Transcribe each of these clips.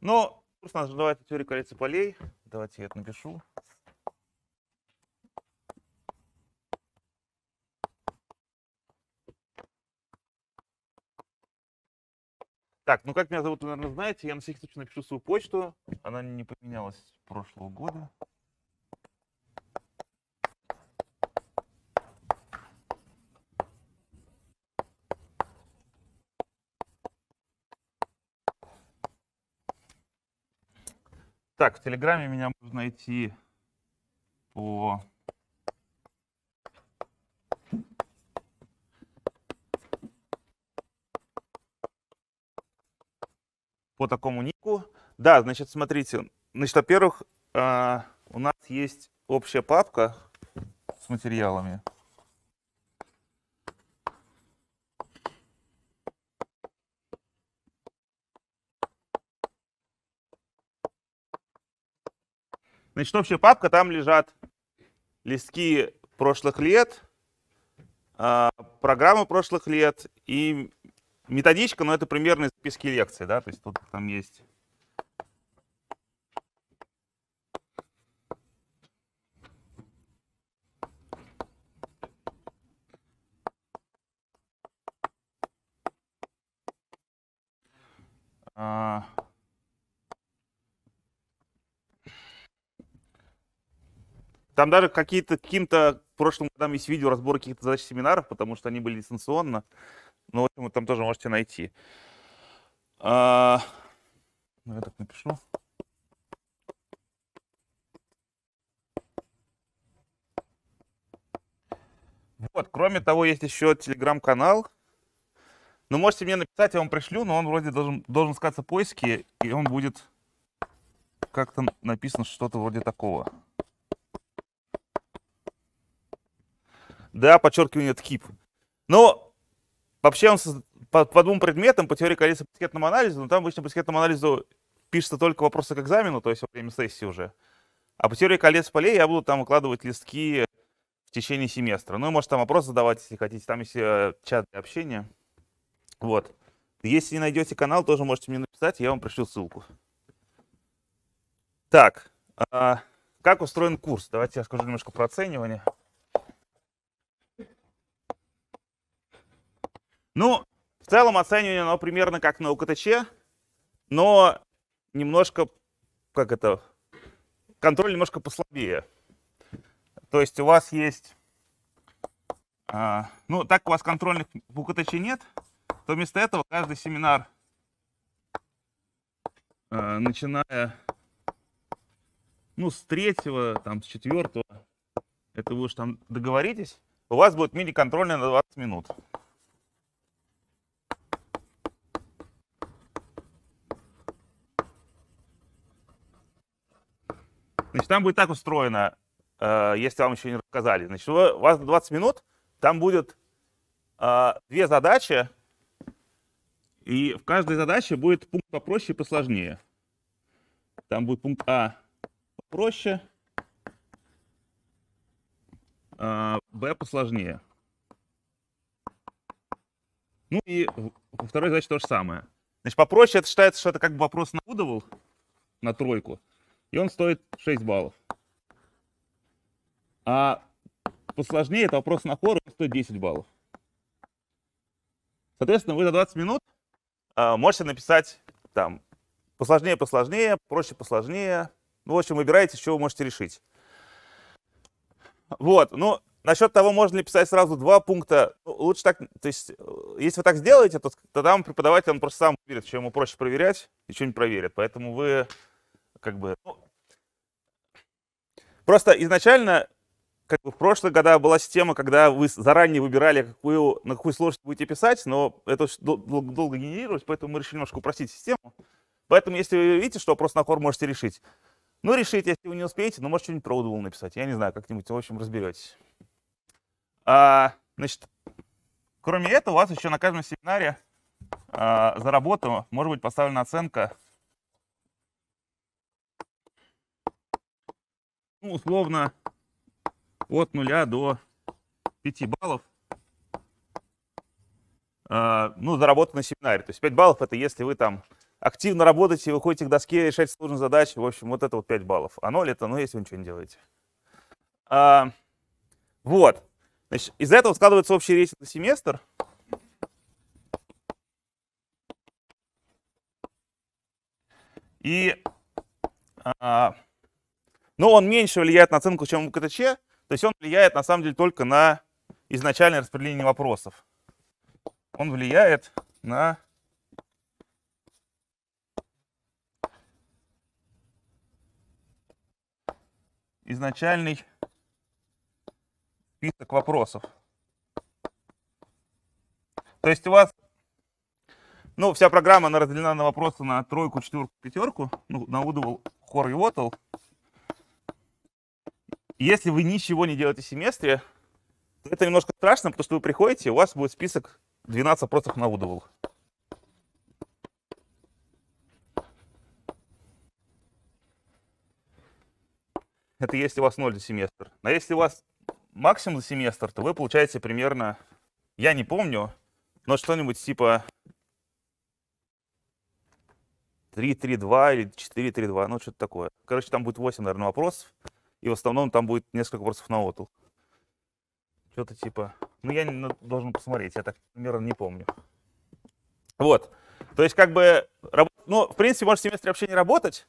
Но ну, курс называется «Теория коалиции полей». Давайте я это напишу. Так, ну как меня зовут, вы, наверное, знаете. Я на всякий случай напишу свою почту. Она не поменялась с прошлого года. Так, в Телеграме меня можно найти по... по такому нику. Да, значит, смотрите. Значит, во-первых, а, у нас есть общая папка с материалами. Значит, общая папка, там лежат листки прошлых лет, а, программы прошлых лет и методичка, но это примерные списки лекций, да, то есть тут там есть Uh... Там даже какие-то каким-то прошлым годам есть видео разбор каких-то задач семинаров, потому что они были дистанционно. Но ну, в общем, вы там тоже можете найти. А... Ну, я так напишу. Вот, кроме того, есть еще телеграм-канал. Ну, можете мне написать, я вам пришлю, но он вроде должен, должен сказаться поиски, и он будет как-то написано что-то вроде такого. да, подчеркивание ткип. Но вообще он по, по двум предметам, по теории колеса по дискетному анализу, но там обычно по дискетному анализу пишется только вопросы к экзамену, то есть во время сессии уже. А по теории колец полей я буду там укладывать листки в течение семестра. Ну и может там вопрос задавать, если хотите. Там есть э, чат для общения. Вот. Если не найдете канал, тоже можете мне написать, я вам пришлю ссылку. Так, а, как устроен курс? Давайте я скажу немножко про оценивание. Ну, в целом оценивание оно примерно как на УКТЧ, но немножко, как это, контроль немножко послабее. То есть у вас есть, а, ну, так у вас контрольных в УКТЧ нет, то вместо этого каждый семинар, а, начиная, ну, с третьего, там, с четвертого, это вы уж там договоритесь, у вас будет мини-контрольная на 20 минут. Значит, там будет так устроено, э, если вам еще не рассказали. Значит, у вас 20 минут, там будет э, две задачи, и в каждой задаче будет пункт попроще и посложнее. Там будет пункт А попроще, э, Б посложнее. Ну и во второй задаче то же самое. Значит, попроще это считается, что это как бы вопрос наудовал на тройку. И он стоит 6 баллов. А посложнее это вопрос на хор, он стоит 10 баллов. Соответственно, вы за 20 минут э, можете написать там посложнее, посложнее, проще, посложнее. Ну, в общем, выбираете, что вы можете решить. Вот, ну, насчет того, можно ли писать сразу два пункта. Ну, лучше так, то есть, э, если вы так сделаете, то тогда вам преподаватель, он просто сам выберет, что ему проще проверять, и что-нибудь проверит. Поэтому вы, как бы, ну, Просто изначально как в прошлые года была система, когда вы заранее выбирали, какую, на какую сложность будете писать, но это долго, долго генерировалось, поэтому мы решили немножко упростить систему. Поэтому, если вы видите, что вопрос на хор можете решить, ну, решите, если вы не успеете, ну, может, что-нибудь про написать, я не знаю, как-нибудь, в общем, разберетесь. А, значит, кроме этого, у вас еще на каждом семинаре а, за работу может быть поставлена оценка ну, условно от 0 до 5 баллов. А, ну, заработать на семинаре. То есть 5 баллов это если вы там активно работаете, вы ходите к доске, решать сложные задачи. В общем, вот это вот 5 баллов. А 0 это, ну, если вы ничего не делаете. А, вот. Значит, из этого складывается общий рейтинг на семестр. И а, но он меньше влияет на оценку, чем у КТЧ, то есть он влияет на самом деле только на изначальное распределение вопросов. Он влияет на изначальный список вопросов. То есть у вас, ну, вся программа, она разделена на вопросы на тройку, четверку, пятерку, ну, на удовол, хор и отл если вы ничего не делаете в семестре, то это немножко страшно, потому что вы приходите, у вас будет список 12 вопросов на Удовол. Это если у вас 0 за семестр. А если у вас максимум за семестр, то вы получаете примерно, я не помню, но что-нибудь типа 3-3-2 или 4-3-2, ну что-то такое. Короче, там будет 8, наверное, вопросов и в основном там будет несколько вопросов на отл. Что-то типа... Ну, я должен посмотреть, я так примерно не помню. Вот. То есть, как бы, ну, в принципе, может в семестре вообще не работать,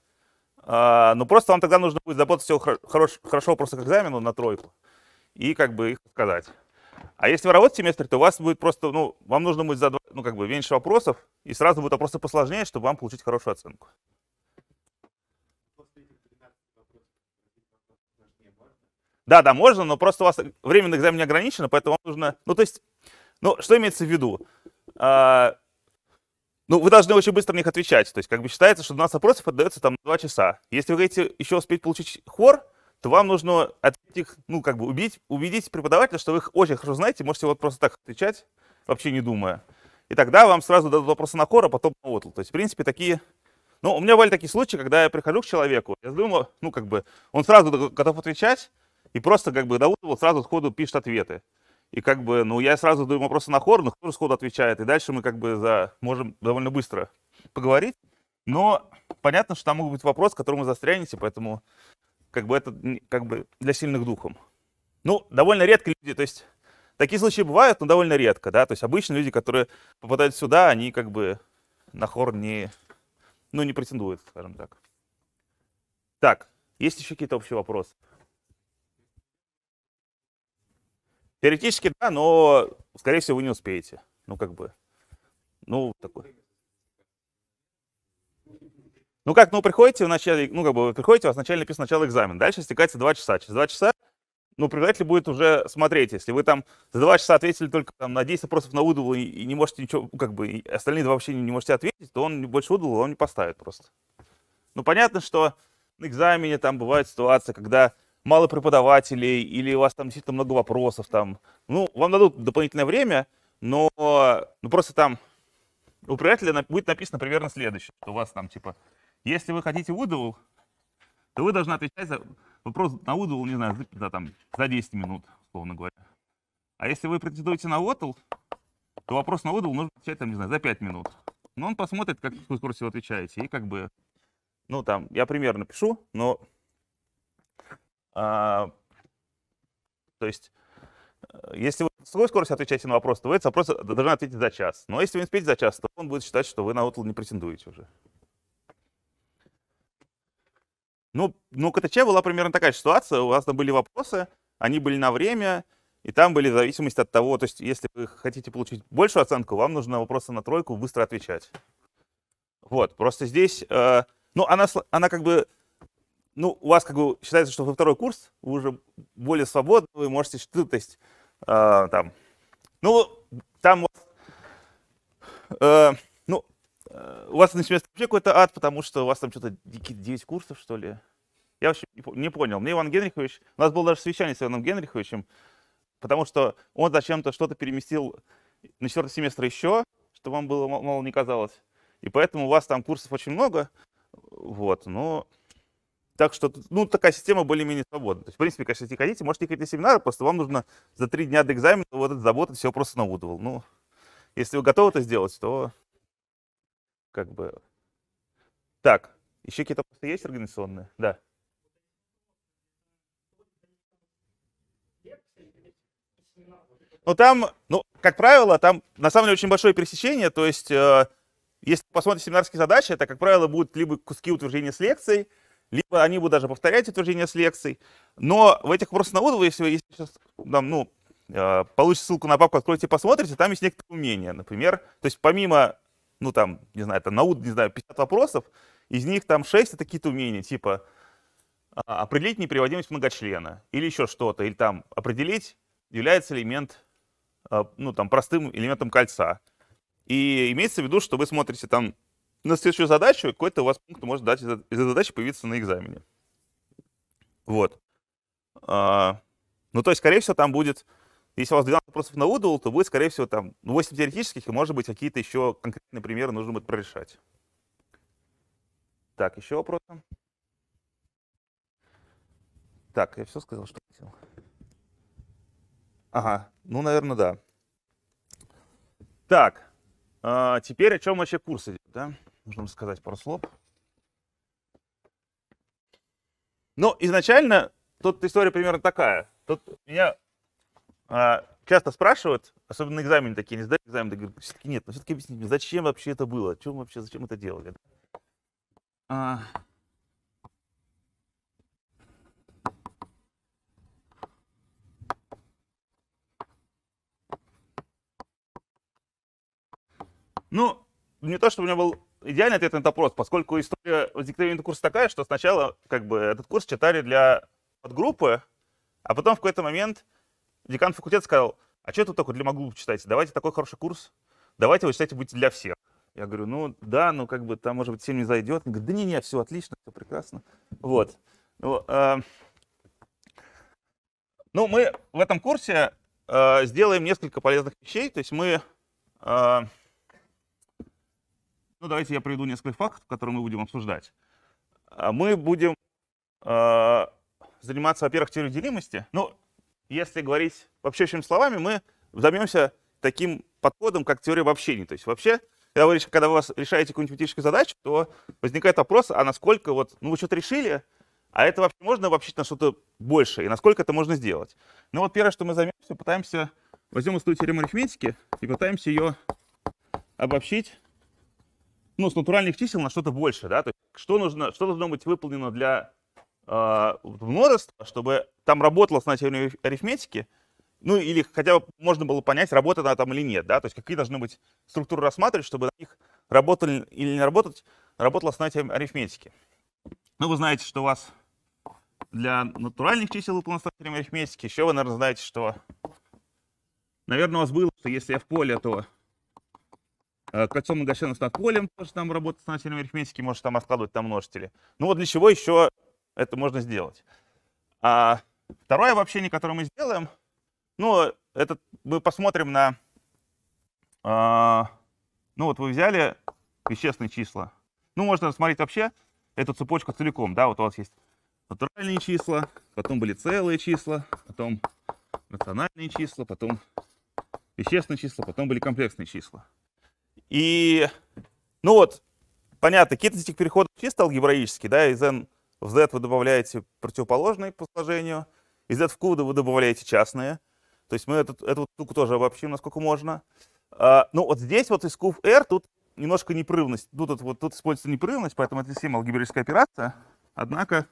а, но просто вам тогда нужно будет заботиться все хорош... хорошо просто к экзамену на тройку и как бы их сказать. А если вы работаете в семестре, то у вас будет просто, ну, вам нужно будет задавать, ну, как бы, меньше вопросов, и сразу будут вопросы посложнее, чтобы вам получить хорошую оценку. Да, да, можно, но просто у вас время на экзамене ограничено, поэтому вам нужно... Ну, то есть, ну, что имеется в виду? А, ну, вы должны очень быстро на них отвечать. То есть, как бы считается, что 12 опросов отдается там 2 часа. Если вы хотите еще успеть получить хор, то вам нужно от их, ну, как бы убедить, убедить преподавателя, что вы их очень хорошо знаете, можете вот просто так отвечать, вообще не думая. И тогда вам сразу дадут вопросы на хор, а потом на отл. То есть, в принципе, такие ну, у меня были такие случаи, когда я прихожу к человеку, я думаю, ну, как бы, он сразу готов отвечать, и просто как бы Даутов вот сразу сходу пишет ответы. И как бы, ну, я сразу даю вопросы на хор, но хор сходу отвечает. И дальше мы как бы за... можем довольно быстро поговорить. Но понятно, что там могут быть вопросы, которым вы застрянете, поэтому как бы это как бы для сильных духом. Ну, довольно редко люди, то есть такие случаи бывают, но довольно редко, да, то есть обычно люди, которые попадают сюда, они как бы на хор не, ну, не претендуют, скажем так. Так, есть еще какие-то общие вопросы? Теоретически, да, но, скорее всего, вы не успеете. Ну, как бы. Ну, такой. Ну как, ну приходите вначале, ну как бы вы приходите, у вас вначале написано начало экзамен, дальше стекается 2 часа. Через 2 часа, ну, преподаватель будет уже смотреть, если вы там за 2 часа ответили только там, на 10 вопросов на выдулу и, и не можете ничего, ну, как бы, остальные два вообще не, можете ответить, то он больше выдулу он не поставит просто. Ну, понятно, что на экзамене там бывают ситуации, когда мало преподавателей, или у вас там действительно много вопросов там. Ну, вам дадут дополнительное время, но ну, просто там у проявителя будет написано примерно следующее, что у вас там типа, если вы хотите выдавал, то вы должны отвечать за вопрос на выдавал, не знаю, за, за, там, за 10 минут, условно говоря. А если вы претендуете на отл, то вопрос на выдавал нужно отвечать, там, не знаю, за 5 минут. Но он посмотрит, как вы скорости вы отвечаете, и как бы, ну, там, я примерно пишу, но а, то есть, э, если вы с какой скоростью отвечаете на вопрос, то вы этот вопрос должны ответить за час. Но если вы не успеете за час, то он будет считать, что вы на отл не претендуете уже. Ну, ну, КТЧ была примерно такая ситуация. У вас там были вопросы, они были на время, и там были зависимости от того, то есть если вы хотите получить большую оценку, вам нужно вопросы на тройку быстро отвечать. Вот, просто здесь, э, ну, она, она как бы ну, у вас как бы считается, что вы второй курс, вы уже более свободны, вы можете, что ну, то есть, э, там, ну, там, э, ну, э, у вас на семестре вообще какой-то ад, потому что у вас там что-то 9 курсов, что ли. Я вообще не понял. Мне Иван Генрихович, у нас было даже совещание с Иваном Генриховичем, потому что он зачем-то что-то переместил на четвертый семестр еще, что вам было мало не казалось. И поэтому у вас там курсов очень много, вот, но так что, ну, такая система более-менее свободна. То есть, в принципе, конечно, если хотите, можете ходить на семинары, просто вам нужно за три дня до экзамена вот это заботать, все просто на Удвал. Ну, если вы готовы это сделать, то как бы... Так, еще какие-то вопросы есть организационные? Да. Ну там, ну, как правило, там на самом деле очень большое пересечение, то есть... Э, если посмотрите семинарские задачи, это, как правило, будут либо куски утверждения с лекцией, либо они будут даже повторять утверждения с лекций. Но в этих вопросах на Удову, если вы сейчас там, ну, э, получите ссылку на папку, откройте, посмотрите, там есть некоторые умения, например. То есть помимо, ну там, не знаю, там науд, не знаю, 50 вопросов, из них там 6 это какие-то умения, типа а, определить неприводимость многочлена или еще что-то, или там определить, является элемент, э, ну там, простым элементом кольца. И имеется в виду, что вы смотрите там на следующую задачу какой-то у вас пункт может дать из этой задачи появиться на экзамене. Вот. А, ну, то есть, скорее всего, там будет, если у вас 12 вопросов на Удул, то будет, скорее всего, там 8 теоретических, и, может быть, какие-то еще конкретные примеры нужно будет прорешать. Так, еще вопросы? Так, я все сказал, что хотел. Ага, ну, наверное, да. Так, а теперь о чем вообще курс идет, да? нужно сказать пару слов. Но ну, изначально тут история примерно такая. Тут меня а, часто спрашивают, особенно экзамены такие, не сдали экзамен, говорят, все-таки нет, но ну все-таки объясните мне, зачем вообще это было, чем вообще, зачем это делали? А... Ну, не то, чтобы у меня был идеальный ответ на этот вопрос, поскольку история возникновения курса такая, что сначала как бы этот курс читали для подгруппы, а потом в какой-то момент декан факультета сказал, а что тут только для моглуб читаете? Давайте такой хороший курс, давайте вы читайте будете для всех. Я говорю, ну да, ну как бы там, может быть, всем не зайдет. Он говорит, да не, не, все отлично, все прекрасно. Вот. Ну, э, ну мы в этом курсе э, сделаем несколько полезных вещей. То есть мы э, ну, давайте я приведу несколько фактов, которые мы будем обсуждать. А, мы будем э, заниматься, во-первых, теорией делимости. Но ну, если говорить вообще общими словами, мы займемся таким подходом, как теория обобщений. То есть вообще, когда вы, когда вы решаете какую-нибудь математическую задачу, то возникает вопрос, а насколько вот, ну, вы что-то решили, а это вообще можно вообще на что-то большее, и насколько это можно сделать. Ну вот первое, что мы займемся, пытаемся, возьмем историю теоремы арифметики и пытаемся ее обобщить ну, с натуральных чисел на что-то больше, да, то есть что, нужно, что должно быть выполнено для э, множества, чтобы там работало значение арифметики, ну, или хотя бы можно было понять, работает она там или нет, да, то есть какие должны быть структуры рассматривать, чтобы на них работали или не работать, работало снятие арифметики. Ну, вы знаете, что у вас для натуральных чисел выполнено снятие арифметики, еще вы, наверное, знаете, что, наверное, у вас было, что если я в поле, то Э, кольцом многочленов над полем тоже там работать с начальными арифметики, можешь там откладывать там множители. Ну вот для чего еще это можно сделать. А второе обобщение, которое мы сделаем, ну, это мы посмотрим на... А, ну вот вы взяли вещественные числа. Ну, можно рассмотреть вообще эту цепочку целиком, да, вот у вас есть натуральные числа, потом были целые числа, потом рациональные числа, потом вещественные числа, потом были комплексные числа. И, ну вот, понятно, какие-то из этих переходов чисто алгебраические, да, из n в z вы добавляете противоположные по сложению, из z в q вы добавляете частные. То есть мы эту, эту штуку тоже обобщим, насколько можно. А, ну вот здесь вот из q в r тут немножко непрерывность. Тут, вот, тут используется непрерывность, поэтому это совсем алгебраическая операция. Однако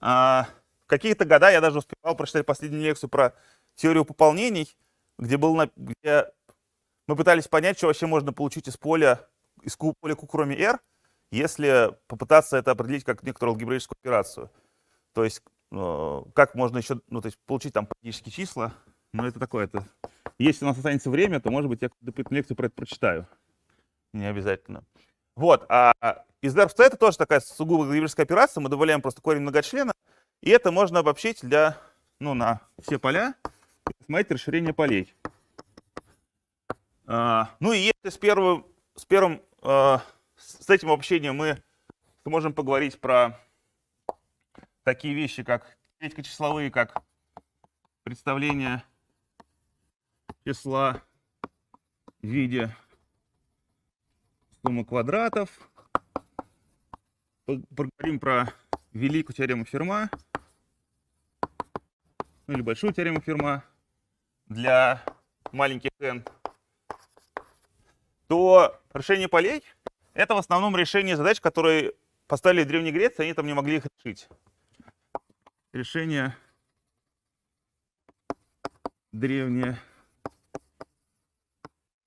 а, какие-то года я даже успевал прочитать последнюю лекцию про теорию пополнений, где, был, где мы пытались понять, что вообще можно получить из поля, из поля Q, кроме R, если попытаться это определить как некоторую алгебраическую операцию. То есть э, как можно еще ну, то есть получить там практические числа, но это такое, это... Если у нас останется время, то, может быть, я какую лекцию про это прочитаю. Не обязательно. Вот, а, а из RFC это тоже такая сугубо алгебраическая операция, мы добавляем просто корень многочлена, и это можно обобщить для, ну, на все поля, смотрите, расширение полей. А, ну и если с первым, с первым, а, с этим обобщением мы можем поговорить про такие вещи, как клетко-числовые, как представление числа в виде суммы квадратов. Поговорим про великую теорему Ферма, ну или большую теорему Ферма для маленьких n то решение полей — это в основном решение задач, которые поставили древние Древней Греции, они там не могли их решить. Решение древние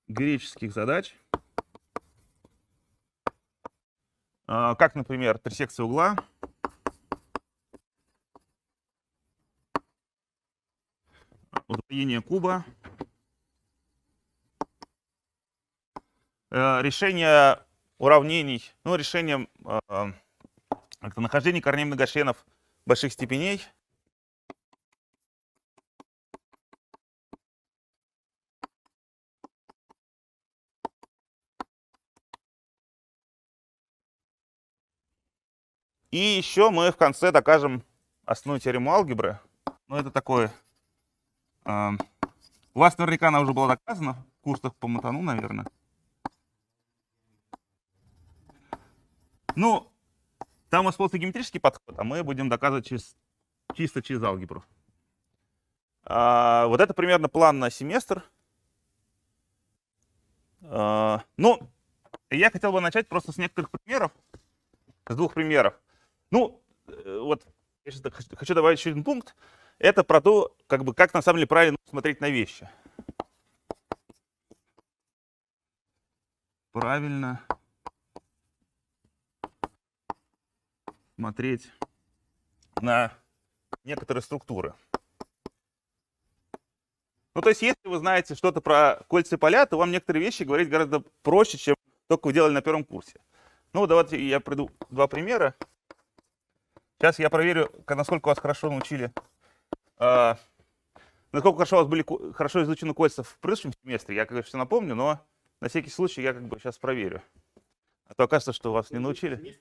греческих задач, а, как, например, персекция угла, удвоение куба, Э, решение уравнений, ну, решение э, э, нахождения корней многочленов больших степеней. И еще мы в конце докажем основную теорему алгебры. Ну, это такое... Э, у вас наверняка она уже была доказана в курсах по матану, наверное. Ну, там использовался геометрический подход, а мы будем доказывать через, чисто через алгебру. А, вот это примерно план на семестр. А, ну, я хотел бы начать просто с некоторых примеров, с двух примеров. Ну, э, вот я сейчас хочу добавить еще один пункт. Это про то, как бы, как на самом деле правильно смотреть на вещи. Правильно смотреть на некоторые структуры. Ну, то есть, если вы знаете что-то про кольца и поля, то вам некоторые вещи говорить гораздо проще, чем только вы делали на первом курсе. Ну, давайте я приду два примера. Сейчас я проверю, насколько вас хорошо научили, э, насколько хорошо у вас были хорошо изучены кольца в предыдущем семестре. Я, конечно, все напомню, но на всякий случай я как бы сейчас проверю. А то окажется, что вас не научили.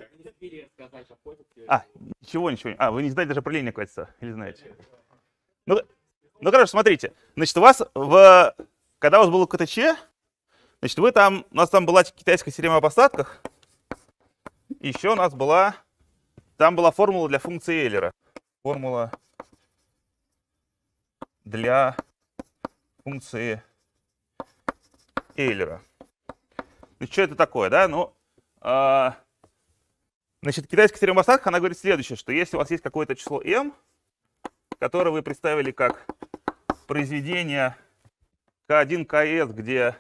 А, ничего, ничего. А, вы не знаете даже про линию кольца, или знаете? Ну, ну, короче, смотрите. Значит, у вас в... Когда у вас было КТЧ, значит, вы там... У нас там была китайская теорема об остатках. еще у нас была... Там была формула для функции Эйлера. Формула для функции Эйлера. Ну, что это такое, да? Ну, а, значит, в китайских термостатах она говорит следующее, что если у вас есть какое-то число m, которое вы представили как произведение k1, ks, где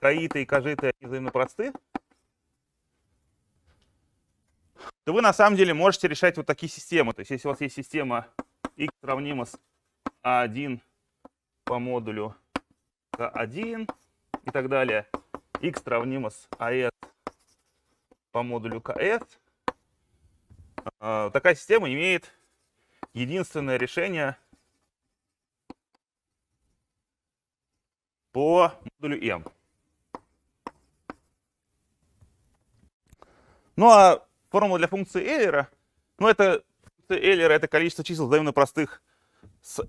каиты и кажиты взаимно просты, то вы на самом деле можете решать вот такие системы. То есть если у вас есть система x сравнима с a1 по модулю k1 и так далее, x сравнимо с as а по модулю КС. А, такая система имеет единственное решение по модулю М. Ну а формула для функции Эйлера, ну это функция Эйлера это количество чисел взаимно простых с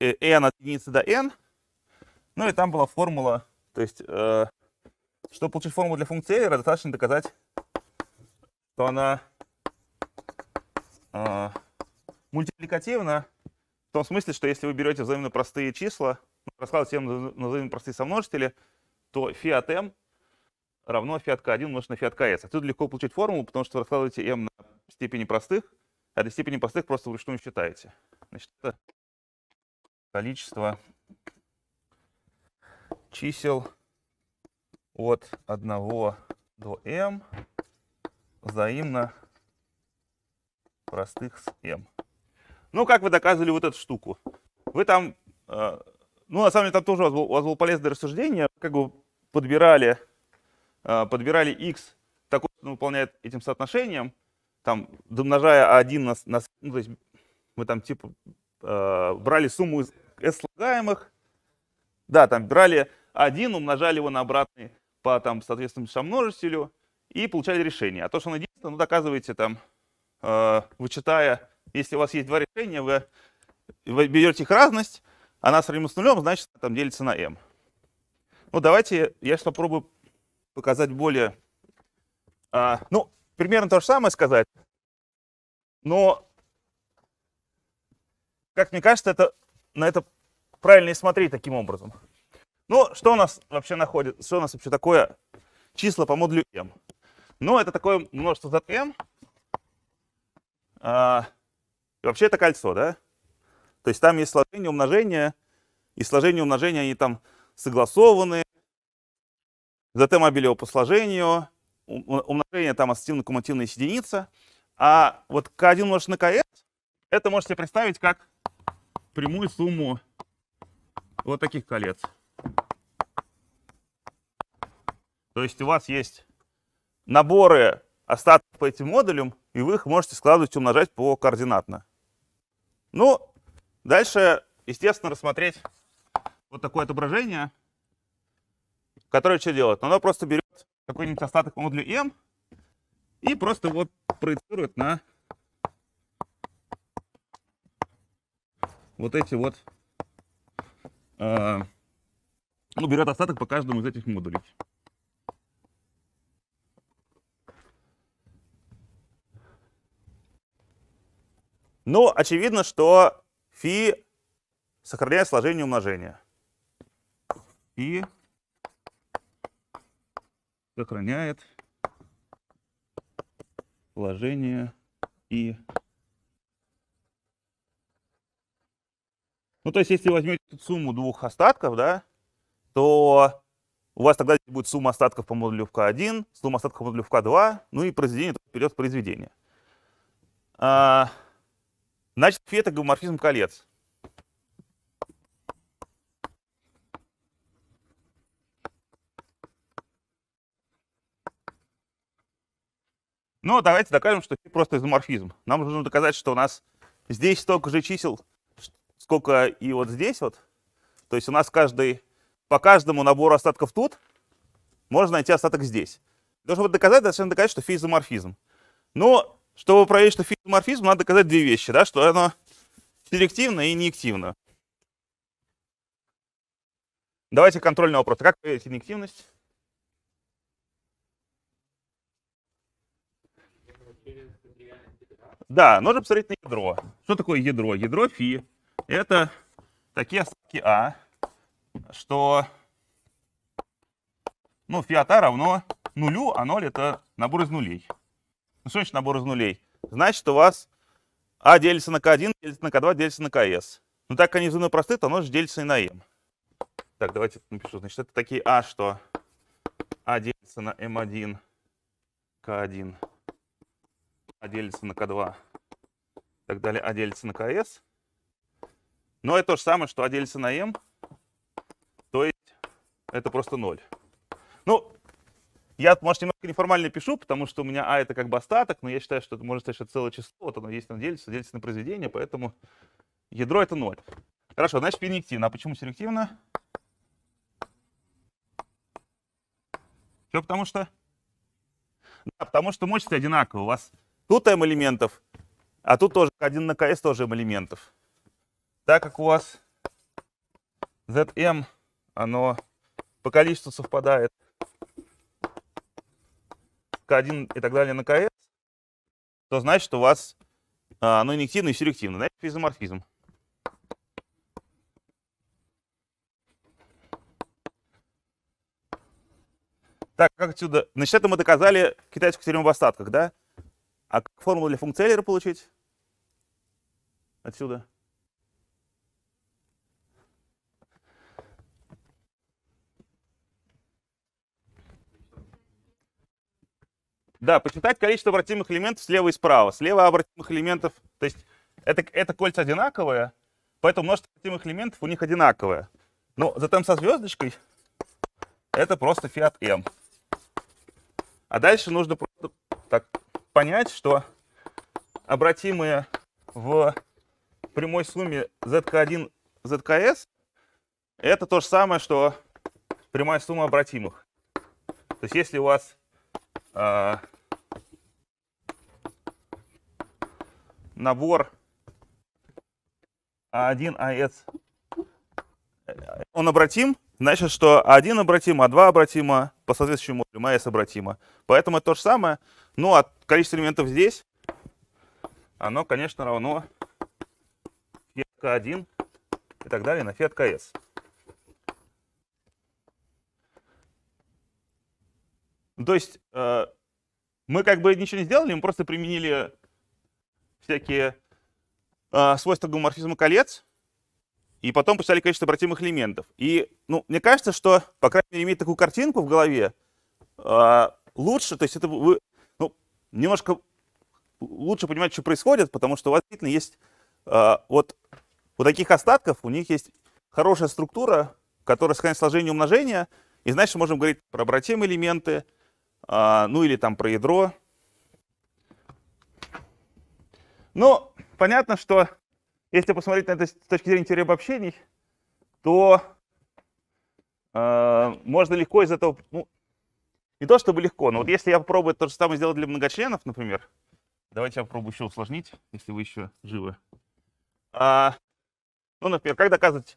э, n от единицы до n. Ну и там была формула, то есть, э, чтобы получить формулу для функции Эйлера, достаточно доказать то она э, мультипликативна в том смысле, что если вы берете взаимно простые числа, расклад m на взаимно простые сомножители, то φ от m равно φ от k1 умножить на φ от ks. Отсюда легко получить формулу, потому что вы раскладываете m на степени простых, а до степени простых просто вручную считаете. Значит, это количество чисел от 1 до m взаимно простых с m. Ну, как вы доказывали вот эту штуку? Вы там, э, ну, на самом деле, там тоже у вас, был, у вас было полезное рассуждение, как бы подбирали, э, подбирали x такой, что ну, он выполняет этим соотношением, там, домножая 1 на, на ну, то есть мы там, типа, э, брали сумму из s слагаемых, да, там, брали 1, умножали его на обратный по, там, соответствующему множителю, и получали решение. А то, что он единственный, ну, доказываете там, э, вычитая, если у вас есть два решения, вы, вы берете их разность, она сравнима с нулем, значит, там делится на m. Ну, давайте я сейчас попробую показать более... Э, ну, примерно то же самое сказать, но, как мне кажется, это, на это правильно и смотреть таким образом. Ну, что у нас вообще находится? что у нас вообще такое Число по модулю m? Но ну, это такое множество ZM. А, вообще это кольцо, да? То есть там есть сложение, умножение. И сложение, умножение, они там согласованы. ZM обелево по сложению. Умножение там ассоциативно-кумулятивная единица. А вот К1 умножить на КС, это можете представить как прямую сумму вот таких колец. То есть у вас есть наборы остатков по этим модулям, и вы их можете складывать и умножать по координатно. Ну, дальше, естественно, рассмотреть вот такое отображение, которое что делает? Оно просто берет какой-нибудь остаток по модулю m и просто его проецирует на вот эти вот, э, ну, берет остаток по каждому из этих модулей. Ну, очевидно, что фи сохраняет сложение и Фи сохраняет сложение и... Ну, то есть, если возьмете сумму двух остатков, да, то у вас тогда будет сумма остатков по модулю в К1, сумма остатков по модулю в К2, ну и произведение вперед произведение. А, Значит, фи это гомоморфизм колец. Ну, давайте докажем, что фи просто изоморфизм. Нам нужно доказать, что у нас здесь столько же чисел, сколько и вот здесь вот. То есть у нас каждый, по каждому набору остатков тут можно найти остаток здесь. Для быть доказать, достаточно доказать, что фи изоморфизм. Но чтобы проверить, что физоморфизм, надо доказать две вещи, да, что оно селективно и неэктивно. Давайте контрольный вопрос. Как проверить инъективность? Да, нужно посмотреть на ядро. Что такое ядро? Ядро фи — это такие остатки А, что ну, фи от А равно нулю, а ноль это набор из нулей. Ну, что значит набор из нулей? Значит, у вас А делится на К1, делится на К2, делится на КС. Ну, так как они взаимно просты, то оно же делится и на М. Так, давайте напишу. Значит, это такие А, что А делится на М1, К1, А делится на К2, и так далее, А делится на КС. Но это то же самое, что А делится на М, то есть это просто 0. Ну, я, может, немножко неформально пишу, потому что у меня А это как бы остаток, но я считаю, что это может сказать, что целое число, вот оно есть, на делится, делится на произведение, поэтому ядро это 0. Хорошо, значит, финитивно. А почему селективно? Все потому что? Да, потому что мощности одинаковые. У вас тут м элементов, а тут тоже 1 на кс тоже м элементов. Так как у вас zm, оно по количеству совпадает один и так далее на КС, то значит у вас а, оно инъективно и селективно. Значит, физоморфизм. Так, как отсюда? Значит, это мы доказали китайскую теорему в остатках, да? А как формулу для функционера получить? Отсюда. Да, посчитать количество обратимых элементов слева и справа. Слева обратимых элементов, то есть это, это кольца одинаковые, поэтому множество обратимых элементов у них одинаковое. Но затем со звездочкой это просто фиат М. А дальше нужно просто так понять, что обратимые в прямой сумме ZK1, ZKS это то же самое, что прямая сумма обратимых. То есть если у вас а, набор А1, АС. Он обратим, значит, что А1 обратим, А2 обратимо, а по соответствующему модулю АС обратимо. Поэтому это то же самое. Ну, от а количества элементов здесь, оно, конечно, равно фи К1 и так далее на фи от То есть э, мы как бы ничего не сделали, мы просто применили всякие э, свойства гомоморфизма колец, и потом посчитали количество обратимых элементов. И, ну, мне кажется, что, по крайней мере, иметь такую картинку в голове э, лучше, то есть это вы, ну, немножко лучше понимать, что происходит, потому что у вас действительно есть э, вот у таких остатков, у них есть хорошая структура, которая сохраняет сложение и умножение, и значит, мы можем говорить про обратимые элементы, э, ну или там про ядро, Ну, понятно, что если посмотреть на это с точки зрения теории обобщений, то э, можно легко из этого... Ну, не то чтобы легко, но вот если я попробую то же самое сделать для многочленов, например, давайте я попробую еще усложнить, если вы еще живы. А, ну, например, как доказывать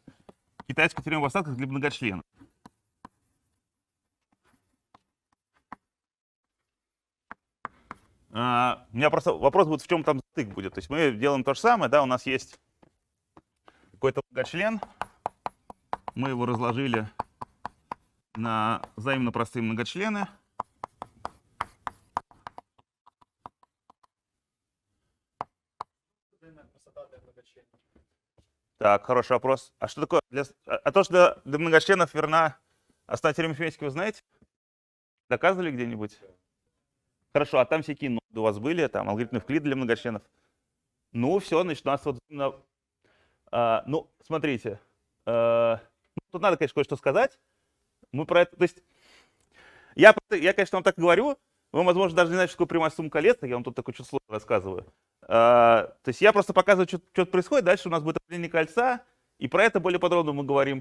китайскую теорему в остатках для многочленов? А, у меня просто вопрос будет, в чем там стык будет. То есть мы делаем то же самое, да, у нас есть какой-то многочлен, мы его разложили на взаимно простые многочлены. Так, хороший вопрос. А что такое? Для, а, а то, что для многочленов верна основа теоремы вы знаете? Доказывали где-нибудь? Хорошо, а там всякие ноды у вас были, там алгоритмы Евклида для многочленов. Ну, все, значит, у нас вот... А, ну, смотрите, а, ну, тут надо, конечно, кое-что сказать. Мы про это... То есть, я, я, конечно, вам так говорю, вы, возможно, даже не знаете, что такое прямая сумма колец, я вам тут такое число рассказываю. А, то есть я просто показываю, что, что происходит, дальше у нас будет определение кольца, и про это более подробно мы говорим.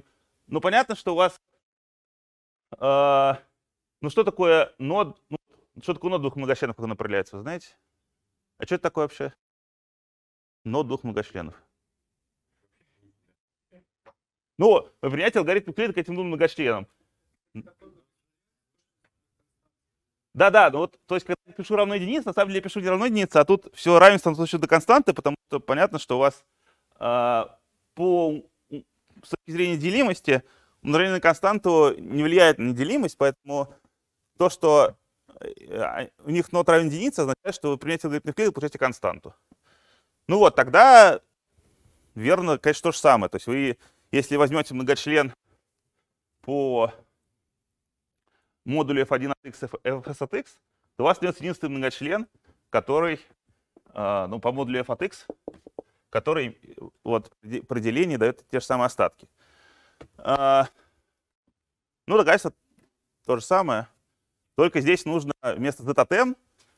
Но ну, понятно, что у вас... А, ну что такое нод? Ну, что такое нод двух многочленов, как он направляется, вы знаете? А что это такое вообще? Нод двух многочленов. Ну, вы принятие алгоритм клеток этим двум многочленам. Да-да, ну вот, то есть, когда я пишу равно единице, на самом деле я пишу не равно единице, а тут все равенство случае до константы, потому что понятно, что у вас э, по с точки зрения делимости умножение на константу не влияет на делимость, поэтому то, что у них not равен единице означает, что вы применяете алгоритмный клик и получаете константу. Ну вот, тогда верно, конечно, то же самое. То есть вы, если возьмете многочлен по модулю f1 от x, fs от x, то у вас остается единственный многочлен, который, а, ну, по модулю f от x, который вот при делении дает те же самые остатки. А, ну, доказательство то же самое. Только здесь нужно вместо ZTM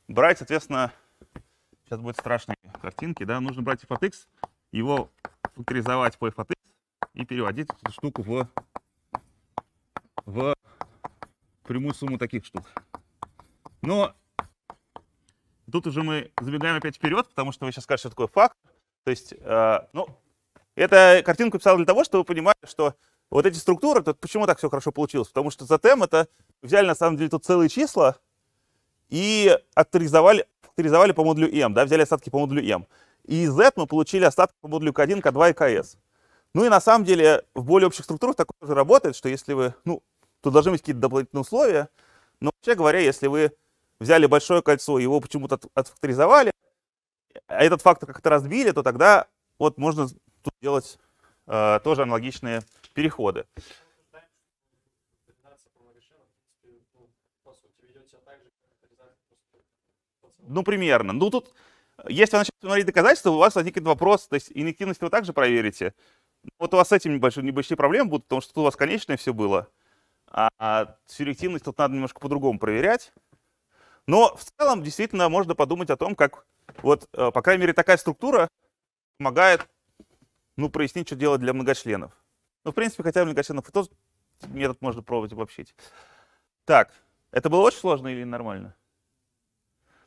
брать, соответственно, сейчас будет страшные картинки, да, нужно брать FATX, его факторизовать по FATX и переводить эту штуку в, в прямую сумму таких штук. Но тут уже мы забегаем опять вперед, потому что вы сейчас скажете, что такое факт. То есть, э, ну, эта картинку писал для того, чтобы вы понимали, что вот эти структуры, тут почему так все хорошо получилось? Потому что затем это взяли на самом деле тут целые числа и авторизовали, авторизовали по модулю m, да, взяли остатки по модулю m. И из z мы получили остатки по модулю k1, k2 и ks. Ну и на самом деле в более общих структурах такое же работает, что если вы, ну, тут должны быть какие-то дополнительные условия, но вообще говоря, если вы взяли большое кольцо и его почему-то отфакторизовали, а этот фактор как-то разбили, то тогда вот можно тут делать э, тоже аналогичные переходы. Ну, примерно. Ну, тут, э, если вы начнете смотреть доказательства, у вас возникнет вопрос, то есть инъективность вы также проверите. Вот у вас с этим небольшие, небольшие проблемы будут, потому что тут у вас конечное все было, а, а селективность тут надо немножко по-другому проверять. Но в целом действительно можно подумать о том, как вот, э, по крайней мере, такая структура помогает ну, прояснить, что делать для многочленов. Ну, в принципе, хотя бы легоченных и тот метод можно пробовать обобщить. Так, это было очень сложно или нормально?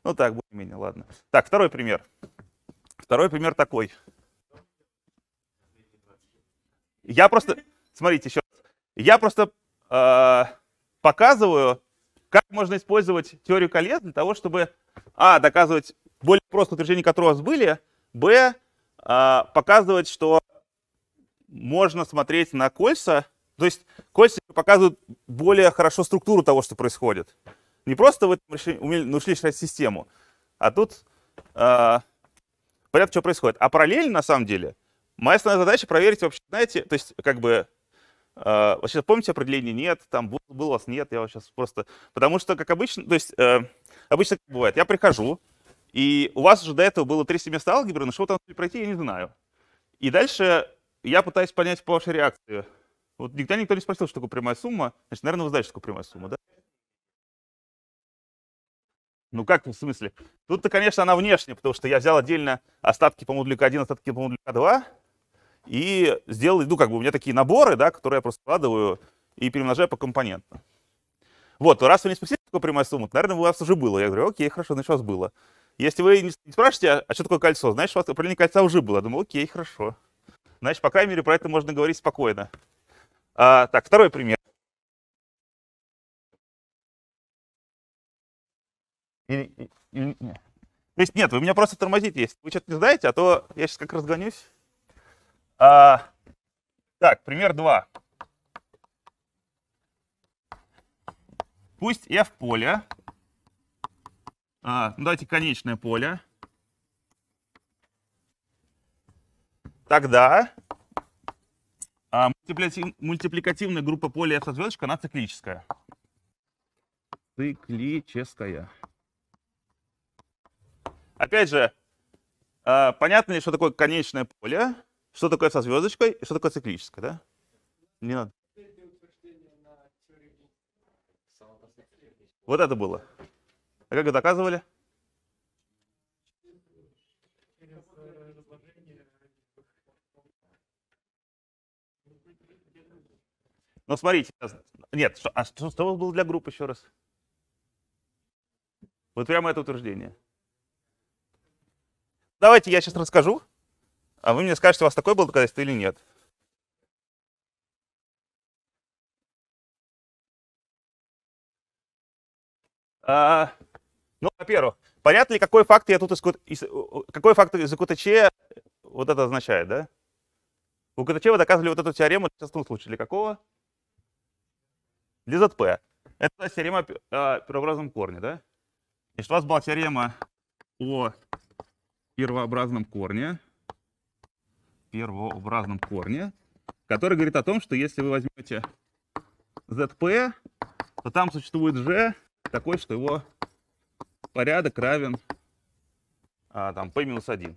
Ну так, более-менее, ладно. Так, второй пример. Второй пример такой. Я просто, смотрите, еще раз. Я просто э, показываю, как можно использовать теорию колец для того, чтобы, а, доказывать более просто утверждения, которые у вас были, б, э, показывать, что можно смотреть на кольца. То есть кольца показывают более хорошо структуру того, что происходит. Не просто вы научились решать систему, а тут э, понятно, что происходит. А параллельно, на самом деле, моя основная задача проверить вообще, знаете, то есть как бы э, а, вот помните определение нет, там был, у вас нет, я вот сейчас просто... Потому что, как обычно, то есть э, обычно как бывает, я прихожу, и у вас уже до этого было три семестра алгебры, но что там пройти, я не знаю. И дальше я пытаюсь понять по вашей реакции. Вот никогда никто не спросил, что такое прямая сумма. Значит, наверное, вы знаете, что такое прямая сумма, да? Ну как, в смысле? Тут-то, конечно, она внешняя, потому что я взял отдельно остатки по к 1, остатки по к 2, и сделал, ну как бы у меня такие наборы, да, которые я просто складываю и перемножаю по компонентам. Вот, раз вы не спросили, что такое прямая сумма, то, наверное, у вас уже было. Я говорю, окей, хорошо, значит, у вас было. Если вы не спрашиваете, а что такое кольцо, значит, у вас определение кольца уже было. Я думаю, окей, хорошо. Значит, по крайней мере, про это можно говорить спокойно. А, так, второй пример. Или, или, нет. То есть нет, вы меня просто тормозите, если вы что-то не знаете, а то я сейчас как разгонюсь. А, так, пример 2. Пусть f поле, а, ну, давайте конечное поле, тогда а, мультипликатив, мультипликативная группа поля со звездочкой она циклическая. Циклическая. Опять же, а, понятно ли, что такое конечное поле, что такое со звездочкой и что такое циклическое, да? Не надо. Вот это было. А как это доказывали? Но ну, смотрите, а нет, что, а что, что был для групп еще раз? Вот прямо это утверждение. Давайте я сейчас расскажу, а вы мне скажете, у вас такое было доказательство или нет. А, ну, во-первых, понятно ли, какой факт я тут иску... какой факт из УКТЧ вот это означает, да? У УКТЧ вы доказывали вот эту теорему, в частном случае, для какого? Лизет P. Это теорема о а, первообразном корне, да? Значит, у вас была теорема о первообразном корне, первообразном корне, который говорит о том, что если вы возьмете zp, то там существует g такой, что его порядок равен а, там p минус 1.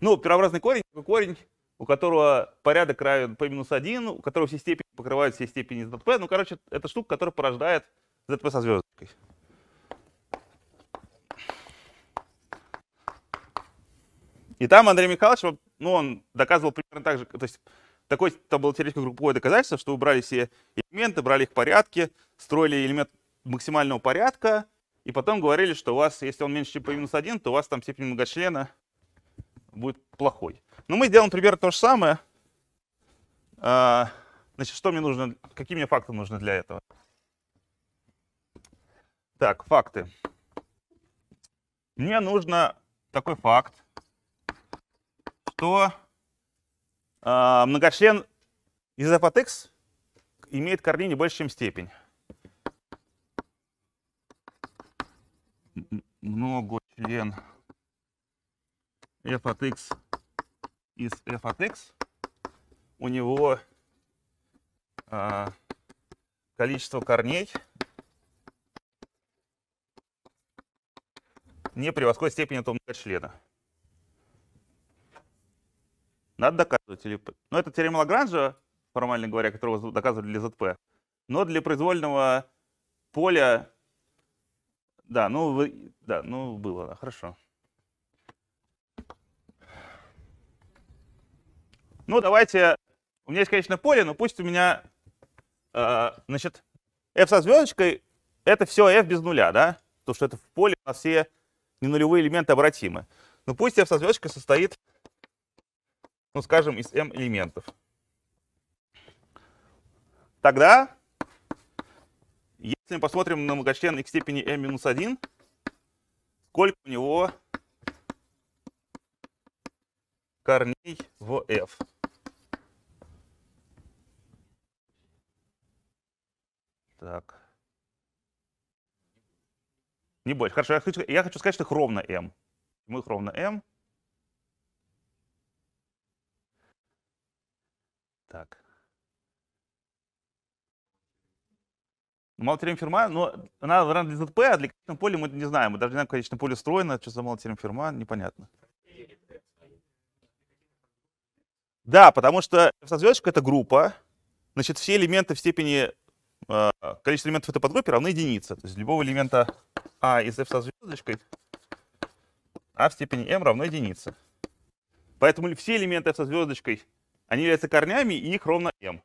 Ну, первообразный корень, корень у которого порядок равен P минус 1, у которого все степени покрывают все степени ZP. Ну, короче, это штука, которая порождает ZP со звездочкой. И там Андрей Михайлович, ну, он доказывал примерно так же, то есть такой там было теоретическое групповое доказательство, что вы брали все элементы, брали их порядки, строили элемент максимального порядка, и потом говорили, что у вас, если он меньше, чем p-1, то у вас там степень многочлена будет плохой. Но мы сделаем примерно то же самое. А, значит, что мне нужно, какие мне факты нужны для этого? Так, факты. Мне нужно такой факт, что э, многочлен из f от x имеет корни не больше, чем степень. Многочлен f от x из f от x, у него а, количество корней не превосходит степень этого члена. Надо доказывать. Или... Ну, это теорема Лагранжа, формально говоря, которого доказывали для ZP. Но для произвольного поля... Да, ну, вы... да, ну было, да, хорошо. Ну, давайте, у меня есть, конечно, поле, но пусть у меня, э, значит, f со звездочкой, это все f без нуля, да? Потому что это в поле у а нас все ненулевые элементы обратимы. Но ну, пусть f со звездочкой состоит, ну, скажем, из m элементов. Тогда, если мы посмотрим на многочлен x степени m-1, минус сколько у него корней в f. Так. Не больше. Хорошо, я хочу, я хочу сказать, что их ровно m. мы их ровно m? Так. Мало теорема Ферма, но она равна для ZP, а для конечного поля мы не знаем. Мы даже не знаем, как конечное поле устроено, что за мало теорема Ферма, непонятно. Да, потому что со звездочкой это группа, значит, все элементы в степени а, количество элементов этой подгруппы равно единице. То есть любого элемента А из F со звездочкой А в степени m равно единице. Поэтому все элементы F со звездочкой, они являются корнями, и их ровно m.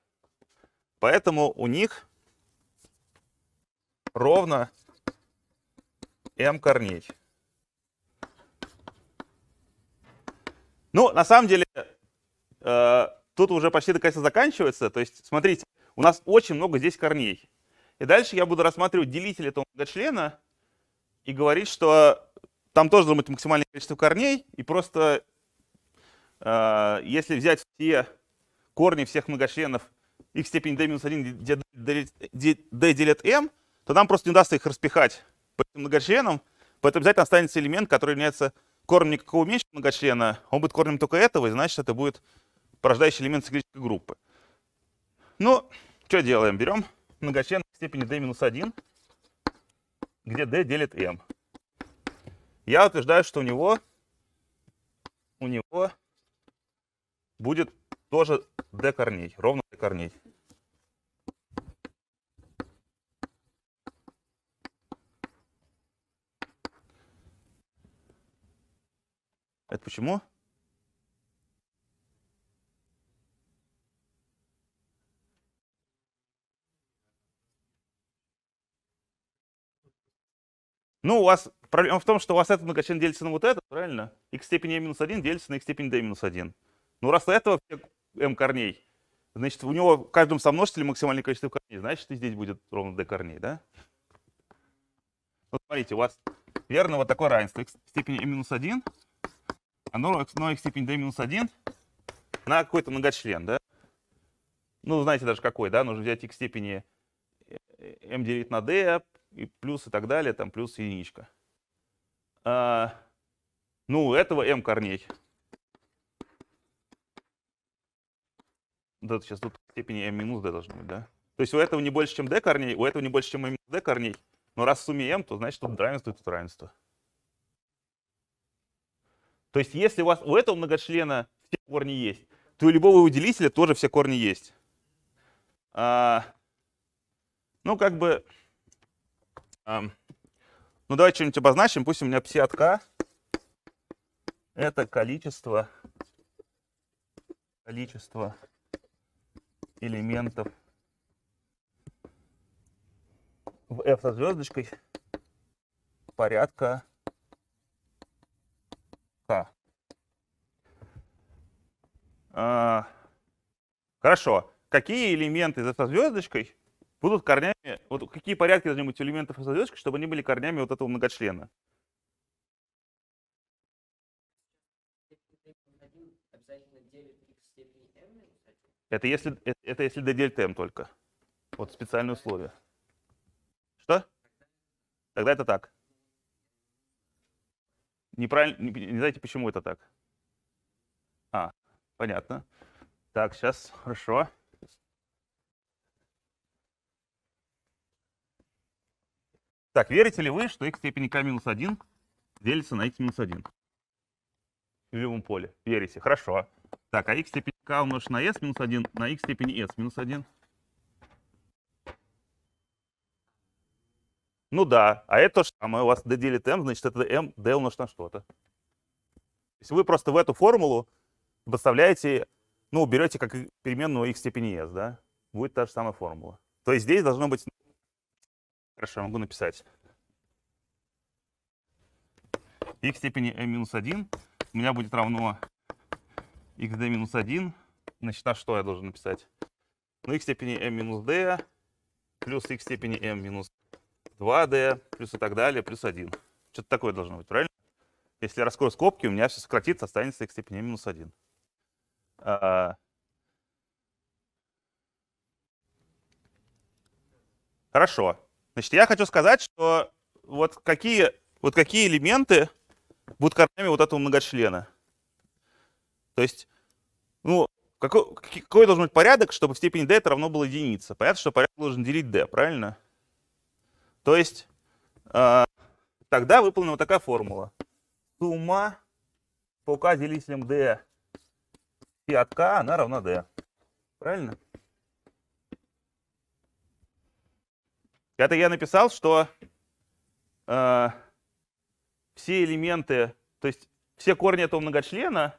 Поэтому у них ровно m корней. Ну, на самом деле, э, тут уже почти доказательство заканчивается. То есть, смотрите, у нас очень много здесь корней. И дальше я буду рассматривать делитель этого многочлена и говорить, что там тоже должно быть максимальное количество корней, и просто э, если взять все корни всех многочленов их степень d 1, где d делит m, то нам просто не даст их распихать по этим многочленам, поэтому обязательно останется элемент, который является корнем никакого меньшего многочлена, он будет корнем только этого, и значит это будет порождающий элемент циклической группы. Ну, что делаем? Берем многочлен в степени d-1, где d делит m. Я утверждаю, что у него, у него будет тоже d корней, ровно d корней. Это почему? Ну, у вас проблема в том, что у вас этот многочлен делится на вот этот, правильно? x степени минус 1 делится на x степени d минус 1. Ну, раз у этого m корней, значит, у него в каждом сомножителе максимальное количество корней, значит, и здесь будет ровно d корней, да? Вот смотрите, у вас верно вот такое равенство. x степени минус 1, оно равно x степени d минус 1 на какой-то многочлен, да? Ну, знаете даже какой, да? Нужно взять x степени m э, делить на d, а и плюс и так далее, там плюс единичка. А, ну, этого m корней. Да, сейчас тут степени m минус d должно быть, да? То есть у этого не больше, чем d корней, у этого не больше, чем m минус d корней. Но раз в сумме m, то значит тут равенство и тут равенство. То есть если у вас у этого многочлена все корни есть, то у любого выделителя тоже все корни есть. А, ну, как бы... Ну, давай что-нибудь обозначим. Пусть у меня пси от k — это количество, количество элементов в f со звездочкой порядка k. А, хорошо. Какие элементы за со звездочкой будут корнями, вот какие порядки должны быть у элементов звездочки, чтобы они были корнями вот этого многочлена? Это если, это, это если d дельта m только. Вот специальные условия. Что? Тогда это так. Неправильно, не, не знаете, почему это так? А, понятно. Так, сейчас, хорошо. Хорошо. Так, верите ли вы, что x в степени k минус 1 делится на x минус 1 в любом поле? Верите, хорошо. Так, а x в степени k умножить на s минус 1 на x в степени s минус 1. Ну да, а это то же самое, у вас d делит m, значит это m, d умножить на что-то. То есть вы просто в эту формулу выставляете, ну, берете как переменную x в степени s, да? Будет та же самая формула. То есть здесь должно быть Хорошо, я могу написать. x к степени m э минус 1 у меня будет равно xd минус 1. Значит, на что я должен написать? Ну, x степени m минус d плюс x степени m минус 2d плюс и так далее, плюс 1. Что-то такое должно быть, правильно? Если я раскрою скобки, у меня все сократится, останется x степени m минус 1. А, хорошо. Значит, я хочу сказать, что вот какие, вот какие элементы будут корнями вот этого многочлена. То есть, ну, какой, какой должен быть порядок, чтобы в степени d это равно было единица? Понятно, что порядок должен делить d, правильно? То есть, э, тогда выполнена вот такая формула. Сумма по k делителем d и от k, она равна d. Правильно? Это я написал, что э, все элементы, то есть все корни этого многочлена,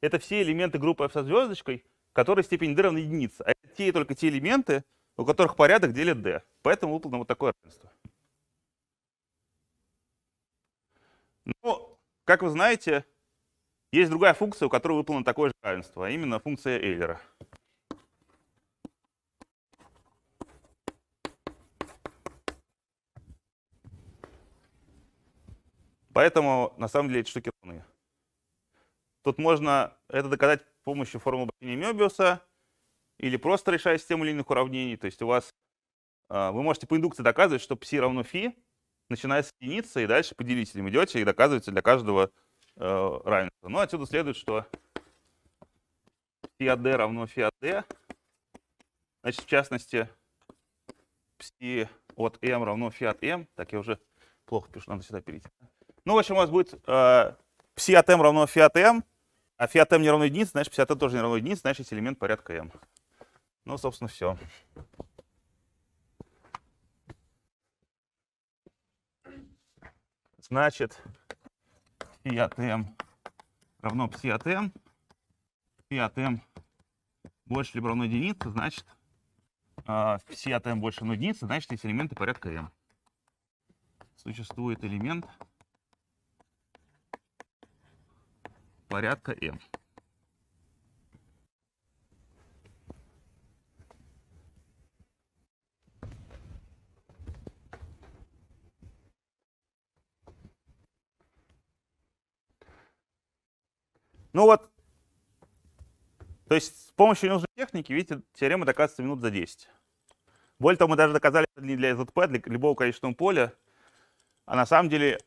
это все элементы группы F со звездочкой, которые степень d равна единице. А те и только те элементы, у которых порядок делит d. Поэтому выполнено вот такое равенство. Но, ну, как вы знаете, есть другая функция, у которой выполнено такое же равенство, а именно функция Эйлера. Поэтому на самом деле эти штуки равны. Тут можно это доказать с помощью формулы Бахини Мебиуса или просто решая систему линейных уравнений. То есть у вас а, вы можете по индукции доказывать, что пси равно фи, начиная с единицы и дальше по делителям идете и доказываете для каждого э, равенство. Но ну, отсюда следует, что фи от d равно фи от d. Значит, в частности, пси от m эм равно фи от m. Эм. Так, я уже плохо пишу, надо сюда перейти. Ну, в общем, у нас будет э, psi от m равно phi от m, а phi от m не равно единице, значит, psi от m тоже не равно единице, значит, есть элемент порядка m. Эм. Ну, собственно, все. Значит, phi от m равно psi от m, phi от m больше либо равно единице, значит, э, psi от m больше равно единице, значит, есть элементы порядка m. Эм. Существует элемент порядка М. Ну вот, то есть с помощью нужной техники, видите, теорема доказывается минут за 10. Более того, мы даже доказали не для ZP, а для любого конечного поля. А на самом деле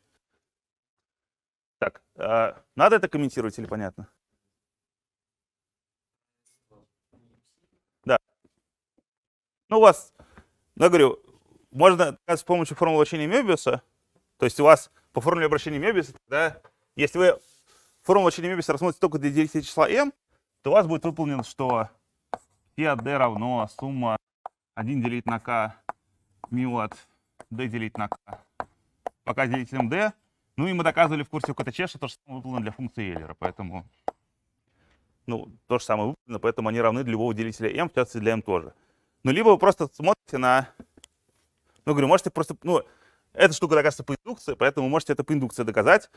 так, а надо это комментировать или понятно? Да. Ну, у вас, я говорю, можно с помощью формулы обращения Мебиуса. То есть у вас по формуле обращения Мебиуса, да, если вы формулу обращения Мебиуса рассмотрите только для директива числа m, то у вас будет выполнено, что phi от d равно сумма 1 делить на k мю от d делить на k. Пока делителем d ну и мы доказывали в курсе КТЧ, что то что самое выполнено для функции Эйлера, поэтому... Ну, то же самое выполнено, поэтому они равны для любого делителя m, в частности для m тоже. Ну, либо вы просто смотрите на... Ну, говорю, можете просто... Ну, эта штука доказывается по индукции, поэтому можете это по индукции доказать.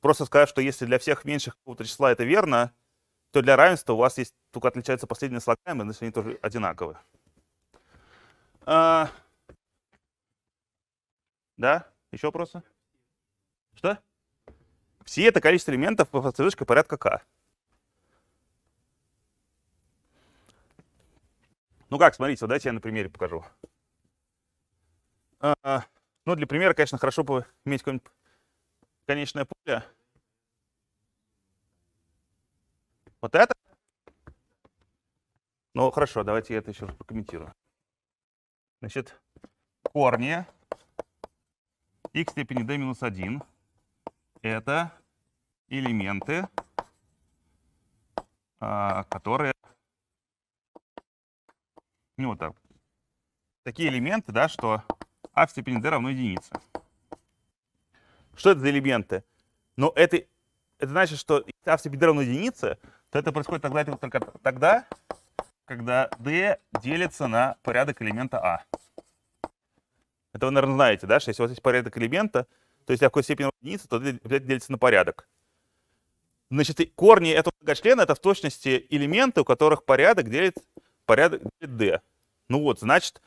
Просто сказать, что если для всех меньших какого-то числа это верно, то для равенства у вас есть только отличаются последние слагаемые, значит, они тоже одинаковые. А... Да? Еще вопросы? Что? Все это количество элементов по цепочке порядка k. Ну как, смотрите, вот давайте я на примере покажу. А, а, ну, для примера, конечно, хорошо бы иметь какое-нибудь конечное поле. Вот это. Ну, хорошо, давайте я это еще раз прокомментирую. Значит, корни x в степени d минус 1 это элементы, а, которые, ну вот так, такие элементы, да, что а в степени d равно единице. Что это за элементы? Ну, это, это значит, что если а в степени d равно единице, то это происходит тогда только тогда, когда d делится на порядок элемента а. Это вы, наверное, знаете, да, что если у вас есть порядок элемента, то есть для какой степени единицы, то обязательно делится на порядок. Значит, корни этого многочлена — это в точности элементы, у которых порядок делит, порядок делит d. Ну вот, значит,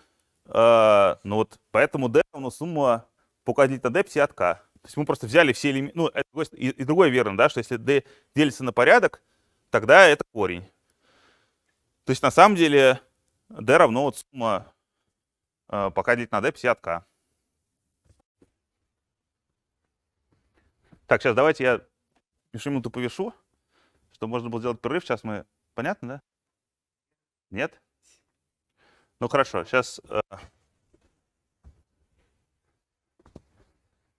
э, ну вот, поэтому d равно сумма показатель на d пси от k. То есть мы просто взяли все элементы, ну, это, и, и другое верно, да, что если d делится на порядок, тогда это корень. То есть на самом деле d равно вот сумма э, пока делить на d пси от k. Так, сейчас давайте я еще минуту повешу, чтобы можно было сделать перерыв. Сейчас мы... Понятно, да? Нет? Ну хорошо, сейчас... Э,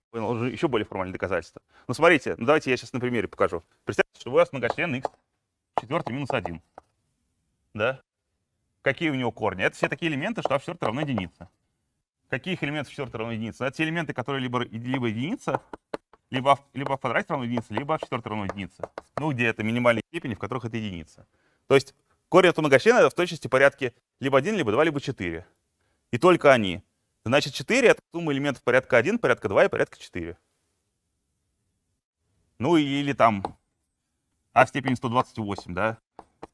понял, уже еще более формальные доказательства. Ну смотрите, ну давайте я сейчас на примере покажу. Представьте, что у вас многочлен x четвертый минус 1. Да? Какие у него корни? Это все такие элементы, что а в четвертый равно единице. Каких элементов в четвертый равно единице? Это те элементы, которые либо, либо единица, либо, либо в квадрате равно единице, либо в четвертой равно единице. Ну, где это минимальные степени, в которых это единица. То есть корень от многочлена это в точности порядке либо 1, либо 2, либо 4. И только они. Значит, 4 — это сумма элементов порядка 1, порядка 2 и порядка 4. Ну или там а в степени 128, да,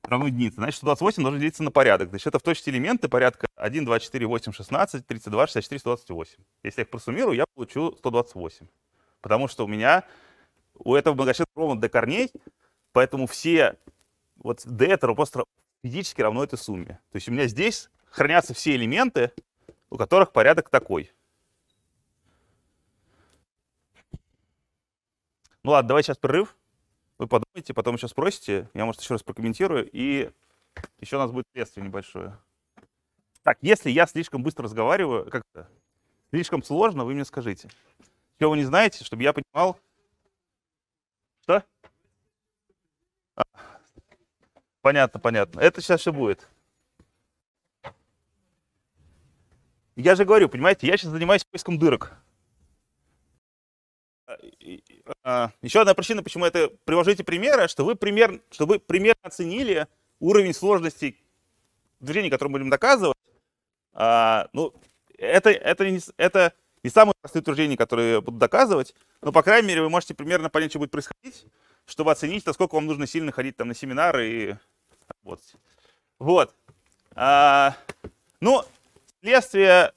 равно единице. Значит, 128 должен делиться на порядок. Значит, это в точности элементы порядка 1, 2, 4, 8, 16, 32, 64, 128. Если я их просуммирую, я получу 128. Потому что у меня, у этого многочлена ровно до корней, поэтому все, вот d это просто физически равно этой сумме. То есть у меня здесь хранятся все элементы, у которых порядок такой. Ну ладно, давай сейчас прерыв. Вы подумайте, потом еще спросите. Я, может, еще раз прокомментирую. И еще у нас будет следствие небольшое. Так, если я слишком быстро разговариваю, как-то слишком сложно, вы мне скажите. Чего вы не знаете, чтобы я понимал? Что? А. Понятно, понятно. Это сейчас все будет. Я же говорю, понимаете, я сейчас занимаюсь поиском дырок. А, а, Еще одна причина, почему это привожу эти примеры, что вы, пример, что вы примерно оценили уровень сложности движения, который мы будем доказывать. А, ну, это, это, это, не самые простые утверждения, которые я буду доказывать, но по крайней мере, вы можете примерно понять, что будет происходить, чтобы оценить, насколько вам нужно сильно ходить там на семинары и работать. Вот. А, ну, следствие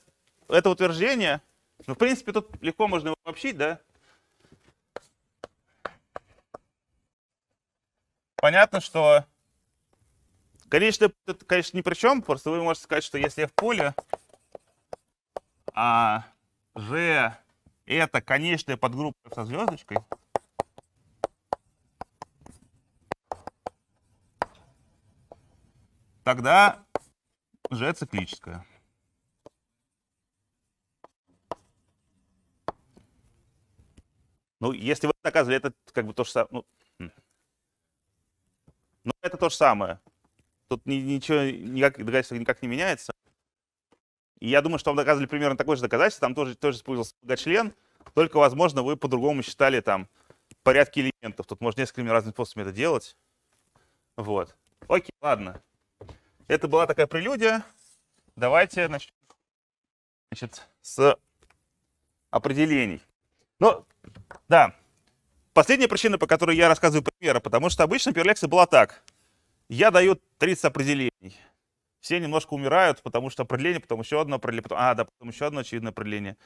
этого утверждения, ну, в принципе, тут легко можно его обобщить, да? Понятно, что конечно, это, конечно, ни при чем, просто вы можете сказать, что если я в поле, а G – это конечная подгруппа со звездочкой. Тогда G циклическая. Ну, если вы доказывали, это как бы то же самое. Ну, хм. ну это то же самое. Тут ничего никак, доказательство никак не меняется. И я думаю, что вам доказывали примерно такое же доказательство, там тоже, тоже использовался многочлен, только, возможно, вы по-другому считали там порядки элементов. Тут можно несколькими разными способами это делать. Вот. Окей, ладно. Это была такая прелюдия. Давайте начнем значит, с определений. Ну, да, последняя причина, по которой я рассказываю примеры, потому что обычно перлекция была так. Я даю 30 определений все немножко умирают, потому что определение, потом еще одно определение, потом, а, да, потом еще одно очевидное определение,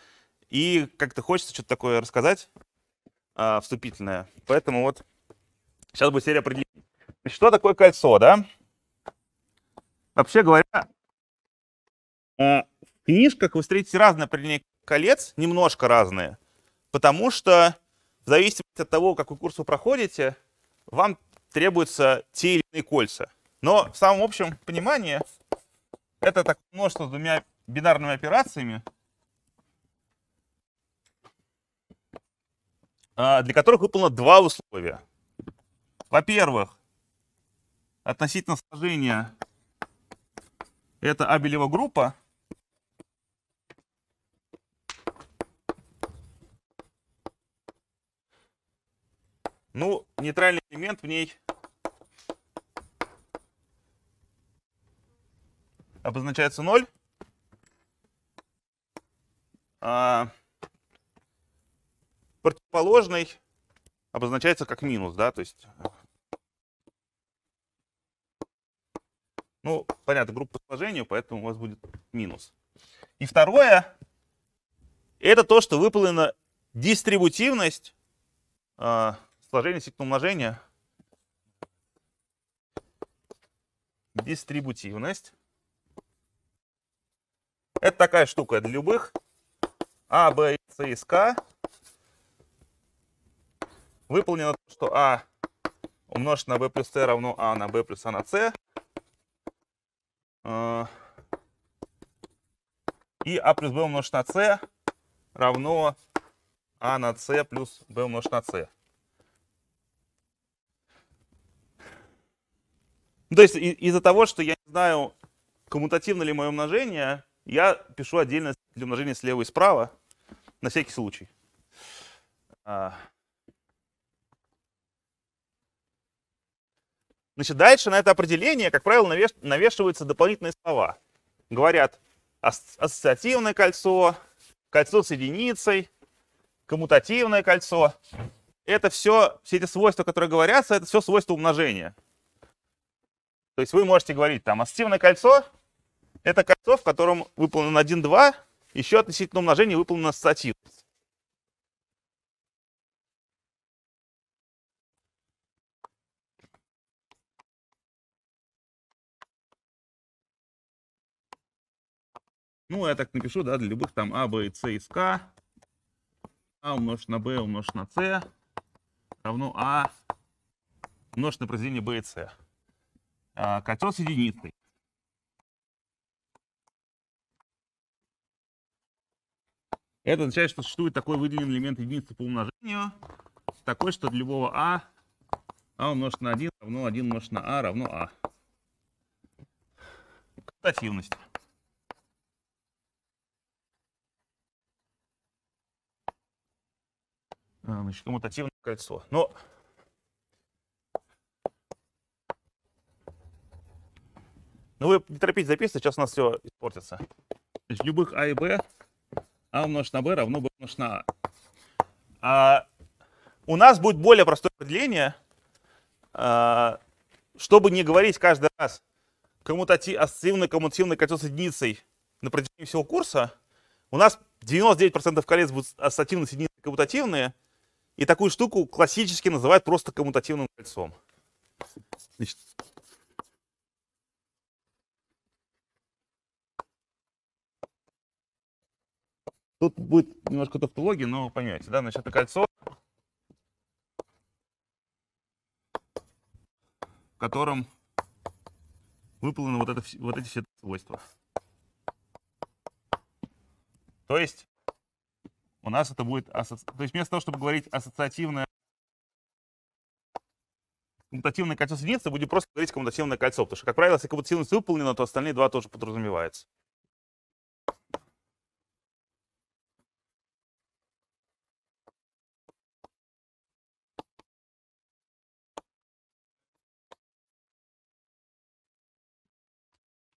И как-то хочется что-то такое рассказать а, вступительное. Поэтому вот сейчас будет серия определений. Что такое кольцо, да? Вообще говоря, э, в книжках вы встретите разные определения колец, немножко разные, потому что в зависимости от того, какой курс вы проходите, вам требуются те или иные кольца. Но в самом общем понимании это так множество с двумя бинарными операциями, а, для которых выполнено два условия. Во-первых, относительно сложения это Абелева группа. Ну, нейтральный элемент в ней обозначается 0. А противоположный обозначается как минус, да, то есть... Ну, понятно, группа по сложению, поэтому у вас будет минус. И второе, это то, что выполнена дистрибутивность э, сложения сигнал умножения. Дистрибутивность. Это такая штука для любых. А, Б, С, С, К. Выполнено то, что А умножить на b плюс с равно а на b плюс а на с, э, И а плюс б умножить на с равно а на с плюс б умножить на с. То есть из-за того, что я не знаю, коммутативно ли мое умножение, я пишу отдельно для умножения слева и справа, на всякий случай. А. Значит, дальше на это определение, как правило, навешиваются дополнительные слова. Говорят, ассоциативное кольцо, кольцо с единицей, коммутативное кольцо. Это все, все эти свойства, которые говорятся, это все свойства умножения. То есть вы можете говорить там ассоциативное кольцо это кольцо, в котором выполнен 1-2, еще относительно умножения выполнена статью. Ну, я так напишу, да, для любых там А, Б, С из К. А умножить на Б умножить на С равно А умножить на произведение Б и С. А, кольцо с единицей. Это означает, что существует такой выделенный элемент единицы по умножению, такой, что для любого а, а умножить на 1 равно 1 умножить на а равно а. Коммутативность. А, значит, коммутативное кольцо. Но Но ну, вы не торопитесь записывать, сейчас у нас все испортится. Значит, любых А и Б а умножить на b равно b умножить на a. А у нас будет более простое определение. А, чтобы не говорить каждый раз коммутати ассоциативный коммутативный кольцо с единицей на протяжении всего курса, у нас 99% колец будут ассоциативно соединены коммутативные, и такую штуку классически называют просто коммутативным кольцом. Значит, Тут будет немножко тавтологии, но поймете, да, значит, это кольцо, в котором выполнены вот, это, вот эти все свойства. То есть у нас это будет, асоци... то есть вместо того, чтобы говорить ассоциативное коммутативное кольцо соединится, будем просто говорить коммутативное кольцо, потому что, как правило, если коммутативность выполнена, то остальные два тоже подразумеваются.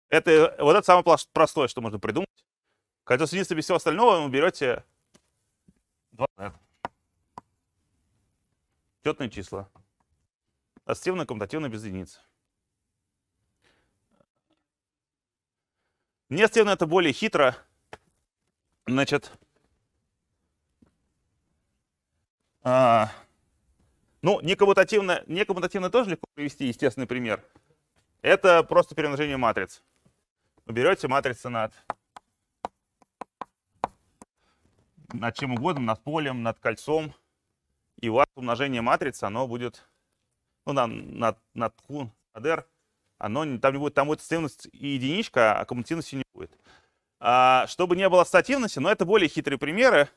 Это, вот это самое простое, что можно придумать. Хотя единственное, без всего остального вы берете 2 Четные числа. Ассоциативно, коммутативно, без единицы. Неассоциативно это более хитро. Значит, а, ну, некоммутативно, некоммутативно тоже легко привести естественный пример. Это просто перемножение матриц берете матрицы над. Над чем угодно, над полем, над кольцом. И у вас умножение матрицы, оно будет, ну, над, над, над Q, над R, оно, там, не будет, там будет стативность и единичка, а коммутативности не будет. А, чтобы не было стативности, но это более хитрые примеры.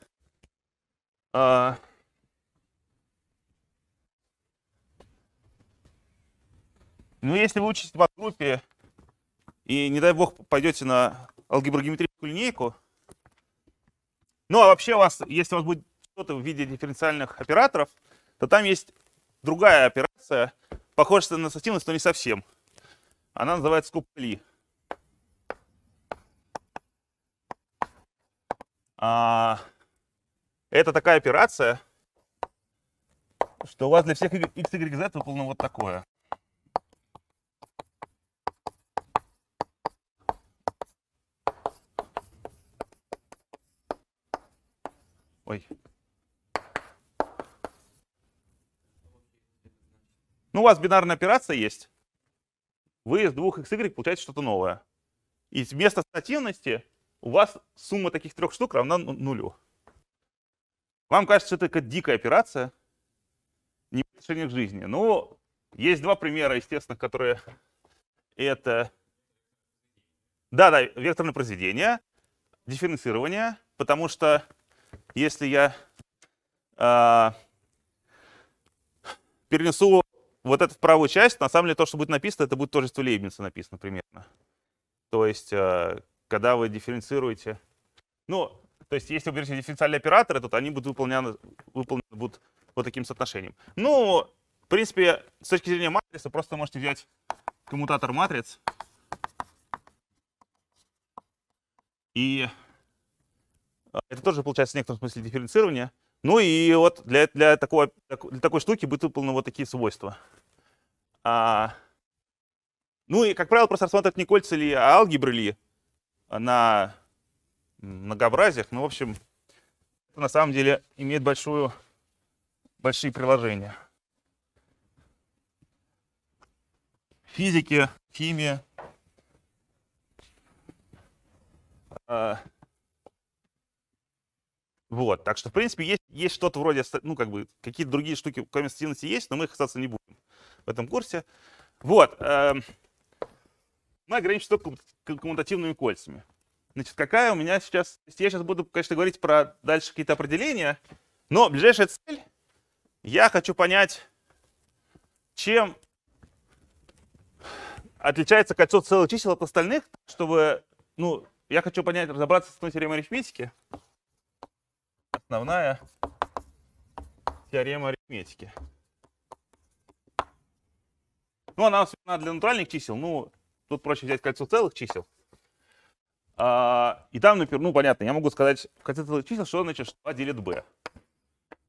А, ну, если вы учитесь в группе и, не дай бог, пойдете на алгеброгеометрическую линейку. Ну, а вообще у вас, если у вас будет что-то в виде дифференциальных операторов, то там есть другая операция, похожая на ассоциативность, но не совсем. Она называется купли. А, это такая операция, что у вас для всех x, y, z выполнено вот такое. Ой. Ну, у вас бинарная операция есть. Вы из двух xy получаете что-то новое. И вместо стативности у вас сумма таких трех штук равна нулю. Вам кажется, что это какая-то дикая операция, не в отношения к жизни. Ну, есть два примера, естественно, которые это... Да-да, векторное произведение, дифференцирование, потому что если я э, перенесу вот эту правую часть, на самом деле то, что будет написано, это будет тождество Лейбница написано примерно. То есть, э, когда вы дифференцируете... Ну, то есть, если вы берете дифференциальные операторы, то они будут выполнены, выполнены будут вот таким соотношением. Ну, в принципе, с точки зрения матрицы, просто можете взять коммутатор матриц и а, это тоже получается в некотором смысле дифференцирование. Ну и вот для, для, такого, для такой штуки будут выполнены вот такие свойства. А, ну и, как правило, просто рассматривать не кольца ли, а алгебры ли на многообразиях. Ну, в общем, это на самом деле имеет большую, большие приложения. Физики, химия, а, вот, так что, в принципе, есть, есть что-то вроде, ну, как бы, какие-то другие штуки в коммерсивности есть, но мы их касаться не будем в этом курсе. Вот, э, мы ограничены только коммутативными кольцами. Значит, какая у меня сейчас... Я сейчас буду, конечно, говорить про дальше какие-то определения, но ближайшая цель... Я хочу понять, чем отличается кольцо целых чисел от остальных, чтобы... Ну, я хочу понять, разобраться с одной теоремой арифметики, основная теорема арифметики. Ну, она нужна для натуральных чисел, ну, тут проще взять кольцо целых чисел. А, и там, например, ну, понятно, я могу сказать в кольце целых чисел, что значит, что А делит Б.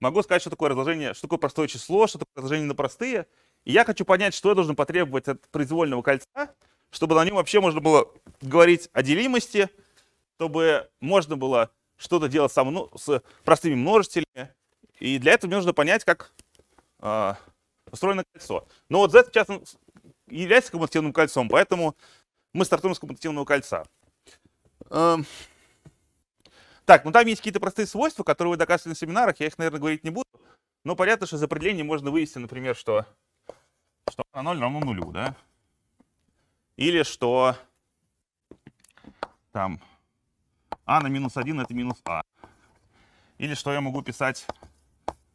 Могу сказать, что такое разложение, что такое простое число, что такое разложение на простые. И я хочу понять, что я должен потребовать от произвольного кольца, чтобы на нем вообще можно было говорить о делимости, чтобы можно было что-то делать со, ну, с простыми множителями. И для этого мне нужно понять, как э, устроено кольцо. Но вот Z, сейчас частности, является коммутативным кольцом, поэтому мы стартуем с коммутативного кольца. Эм... Так, ну там есть какие-то простые свойства, которые вы доказывали на семинарах, я их, наверное, говорить не буду. Но понятно, что из определения можно вывести, например, что, что на 0 равно нулю, да? Или что там а на минус 1 это минус а. Или что я могу писать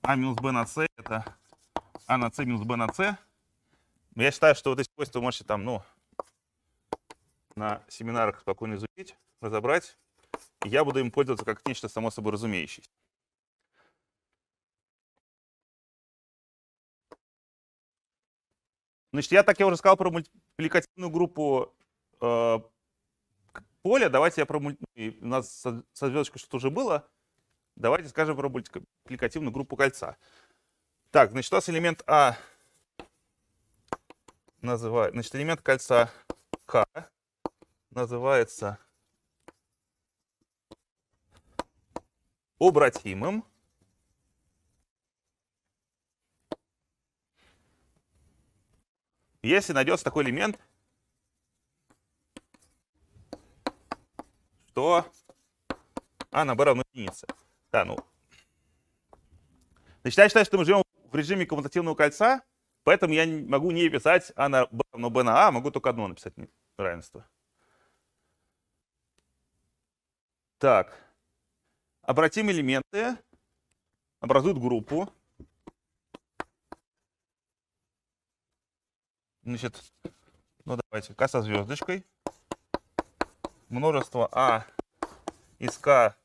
а минус б на с это а на с минус б на с Я считаю, что вот эти свойства можете там, ну, на семинарах спокойно изучить, разобрать. И я буду им пользоваться как нечто само собой разумеющееся. Значит, я так я уже сказал про мультипликативную группу э, поле, давайте я про мульти... Ну, у нас со, со звездочкой что-то уже было. Давайте скажем про мультипликативную группу кольца. Так, значит, у нас элемент А называет... Значит, элемент кольца К называется обратимым. Если найдется такой элемент, то А наоборот b равно единице. Да, ну. Значит, я считаю, что мы живем в режиме коммутативного кольца, поэтому я могу не писать А на b равно b на А, могу только одно написать равенство. Так. Обратим элементы, образуют группу. Значит, ну давайте, К со звездочкой множество А из К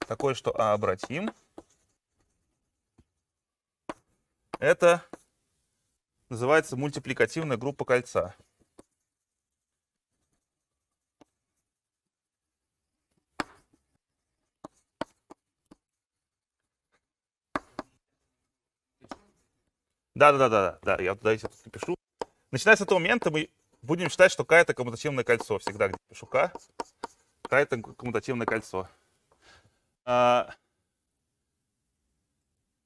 такое, что А обратим. Это называется мультипликативная группа кольца. Да, да, да, да, да, я туда сейчас пишу. Начиная с этого момента мы Будем считать, что К это коммутативное кольцо. Всегда где пишу К. К это коммутативное кольцо. А,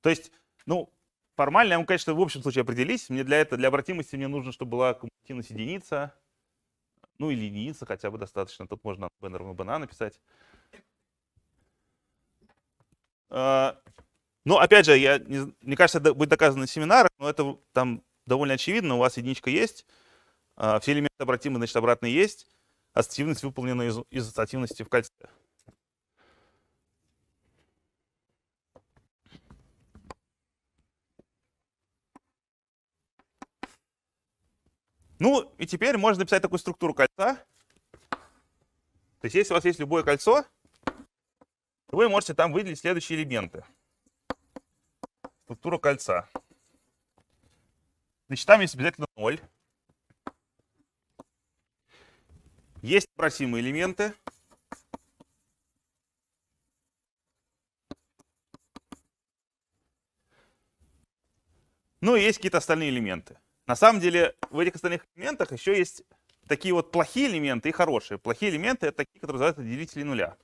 то есть, ну, формально я вам, конечно, в общем случае определись. Мне для этого, для обратимости мне нужно, чтобы была коммутативность единица. Ну или единица хотя бы достаточно. Тут можно b равно b написать. А, ну, опять же, я, не, мне кажется, это будет доказано на семинарах, но это там довольно очевидно. У вас единичка есть. А, все элементы обратимы, значит, обратные есть. Ассоциативность выполнена из, из ассоциативности в кольце. Ну, и теперь можно написать такую структуру кольца. То есть, если у вас есть любое кольцо, вы можете там выделить следующие элементы. Структура кольца. Значит, там есть обязательно 0. Есть просимые элементы. Ну и есть какие-то остальные элементы. На самом деле в этих остальных элементах еще есть такие вот плохие элементы и хорошие. Плохие элементы это такие, которые называются делители нуля.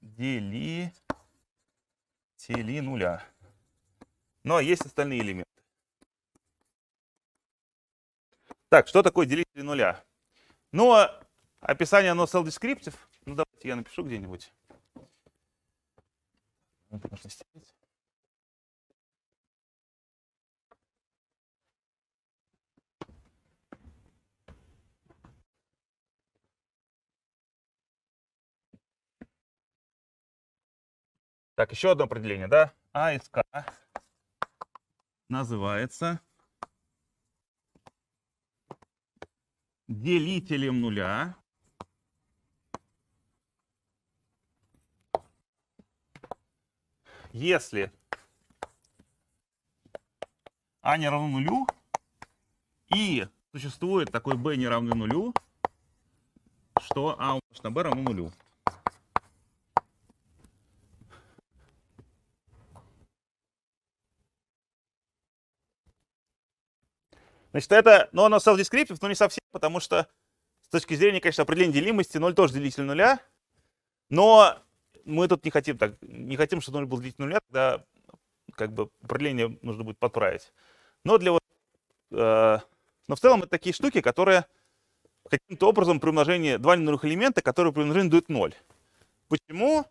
Делители нуля. Ну а есть остальные элементы. Так, что такое делитель нуля? Но ну, а описание оно self descriptive. Ну, давайте я напишу где-нибудь. Так, еще одно определение, да? АСК а. называется делителем нуля. Если а не равно нулю, и существует такой b не равный нулю, что а умножить на b равно нулю. Значит, это, но ну, оно self-descriptive, но не совсем потому что с точки зрения, конечно, определения делимости 0 тоже делитель нуля, но мы тут не хотим так, не хотим, чтобы 0 был делитель нуля, тогда как бы определение нужно будет подправить. Но для вот, э, но в целом это такие штуки, которые каким-то образом при умножении два нулевых элемента, которые при умножении дают 0. Почему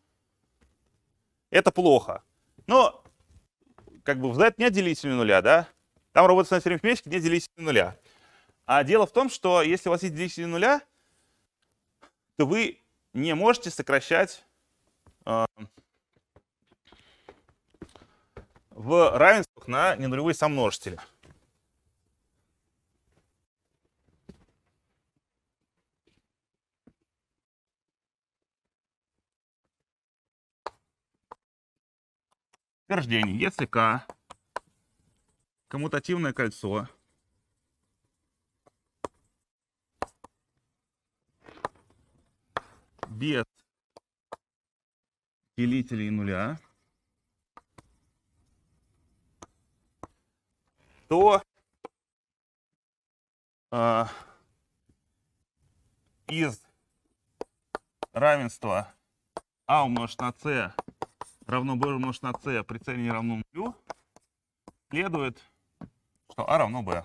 это плохо? Но как бы в Z нет делителя нуля, да? Там работа с вместе нет делителя нуля. А дело в том, что если у вас есть делитель нуля, то вы не можете сокращать э, в равенствах на ненулевые сомножители. Утверждение. Если к коммутативное кольцо без делителей нуля, то э, из равенства а умножить на c равно b умножить на c при c не равно нулю следует, что а равно b.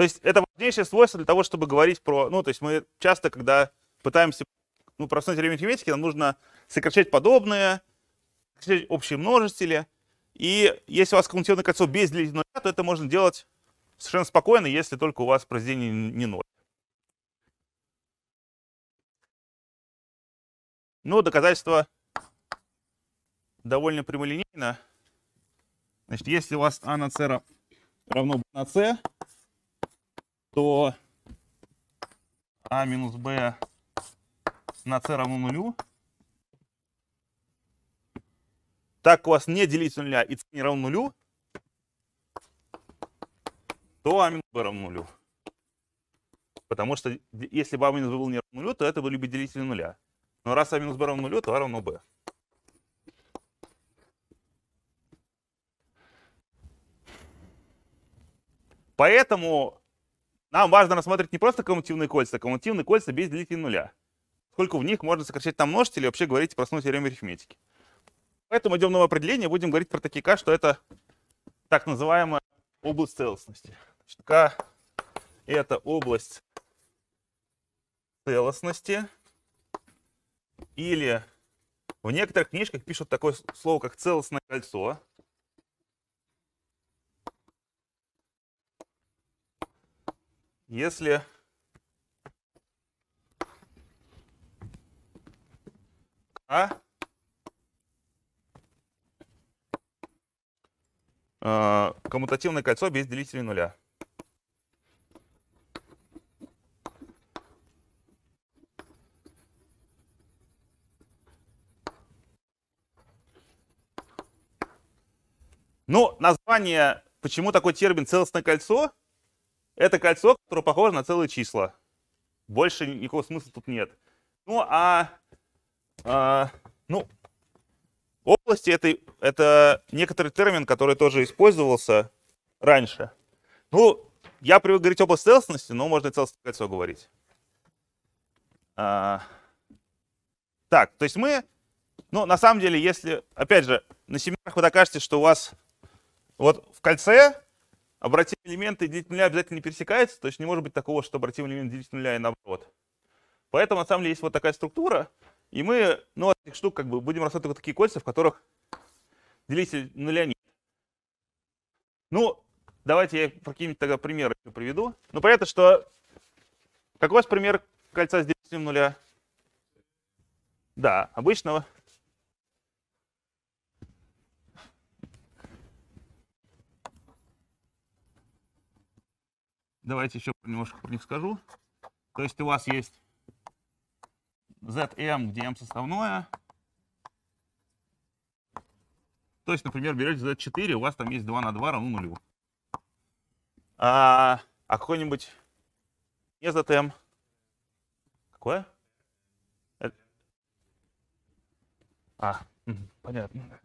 То есть это важнейшее свойство для того, чтобы говорить про... Ну, то есть мы часто, когда пытаемся ну, проснуть теорему арифметики, нам нужно сокращать подобные, сокращать общие множители. И если у вас когнитивное кольцо без длительного нуля, то это можно делать совершенно спокойно, если только у вас произведение не ноль. Ну, доказательство довольно прямолинейно. Значит, если у вас А на С равно Б на С, то А минус b на c равно нулю. Так у вас не делитель нуля и c не равно нулю, то А минус b равно нулю. Потому что если бы А минус b был не равно нулю, то это были бы делители нуля. Но раз А минус b равно нулю, то А равно b. Поэтому нам важно рассматривать не просто коммутивные кольца, а коммутивные кольца без делителей нуля. Сколько в них можно сокращать там множители и вообще говорить про основную теорему арифметики. Поэтому идем на новое определение, будем говорить про такие К, что это так называемая область целостности. Значит, К — это область целостности, или в некоторых книжках пишут такое слово, как целостное кольцо. если А э, коммутативное кольцо без делителя нуля. Ну, название, почему такой термин «целостное кольцо»? Это кольцо, которое похоже на целые числа. Больше никакого смысла тут нет. Ну, а, а ну, области это, это некоторый термин, который тоже использовался раньше. Ну, я привык говорить область целостности, но можно и целостное кольцо говорить. А, так, то есть мы, ну, на самом деле, если, опять же, на семинарах вы докажете, что у вас вот в кольце обратимый элемент и делитель нуля обязательно не пересекаются, то есть не может быть такого, что обратимый элемент делитель нуля и наоборот. Поэтому на самом деле есть вот такая структура, и мы, ну, от этих штук как бы будем рассматривать такие кольца, в которых делитель нуля нет. Ну, давайте я какие-нибудь тогда примеры приведу. Ну, понятно, что какой у вас пример кольца с делителем нуля? Да, обычного. Давайте еще немножко про них скажу. То есть у вас есть ZM, где M составное. То есть, например, берете Z4, у вас там есть 2 на 2 равно нулю. А, а какой-нибудь не ZM. Какое? Э, а, понятно.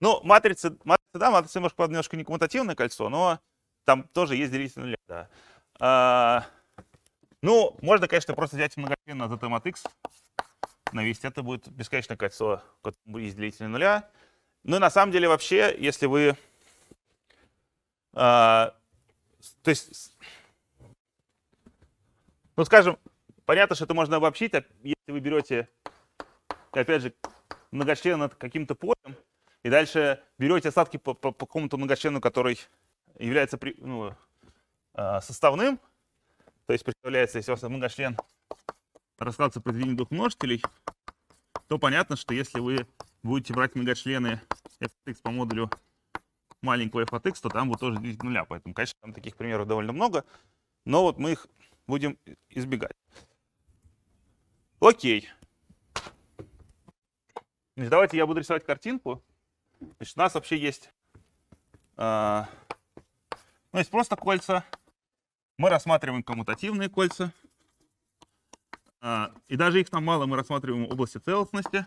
Ну, матрица, матрица, да, матрица немножко, правда, немножко не коммутативное кольцо, но там тоже есть делитель нуля, да. А, ну, можно, конечно, просто взять многочлен на ZM от X, навести, это будет бесконечное кольцо, которое есть делитель нуля. Но ну, на самом деле вообще, если вы... А, то есть, ну, скажем, понятно, что это можно обобщить, а если вы берете, опять же, многочлен над каким-то полем, и дальше берете остатки по, по, по какому-то многочлену, который является при, ну, а, составным, то есть представляется, если у вас многочлен раскладывается по произведению двух множителей, то понятно, что если вы будете брать многочлены f от x по модулю маленького f от x, то там будет тоже делить нуля. Поэтому, конечно, там таких примеров довольно много, но вот мы их будем избегать. Окей. Давайте я буду рисовать картинку. Значит, у нас вообще есть, э, ну, есть просто кольца. Мы рассматриваем коммутативные кольца. Э, и даже их там мало, мы рассматриваем области целостности.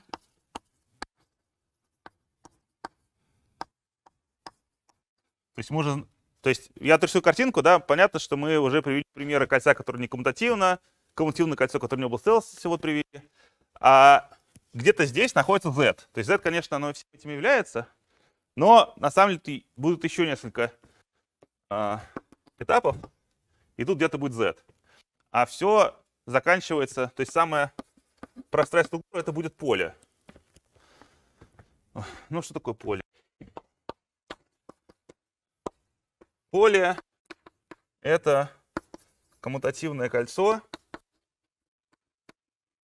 То есть, можно, то есть я отрисую картинку, да, понятно, что мы уже привели примеры кольца, которое не коммутативно, коммутативное кольцо, которое не было целостности, вот привели. А где-то здесь находится Z. То есть Z, конечно, оно всем этим является, но на самом деле будут еще несколько э, этапов, и тут где-то будет Z. А все заканчивается, то есть самая простая структура это будет поле. Ну что такое поле? Поле это коммутативное кольцо,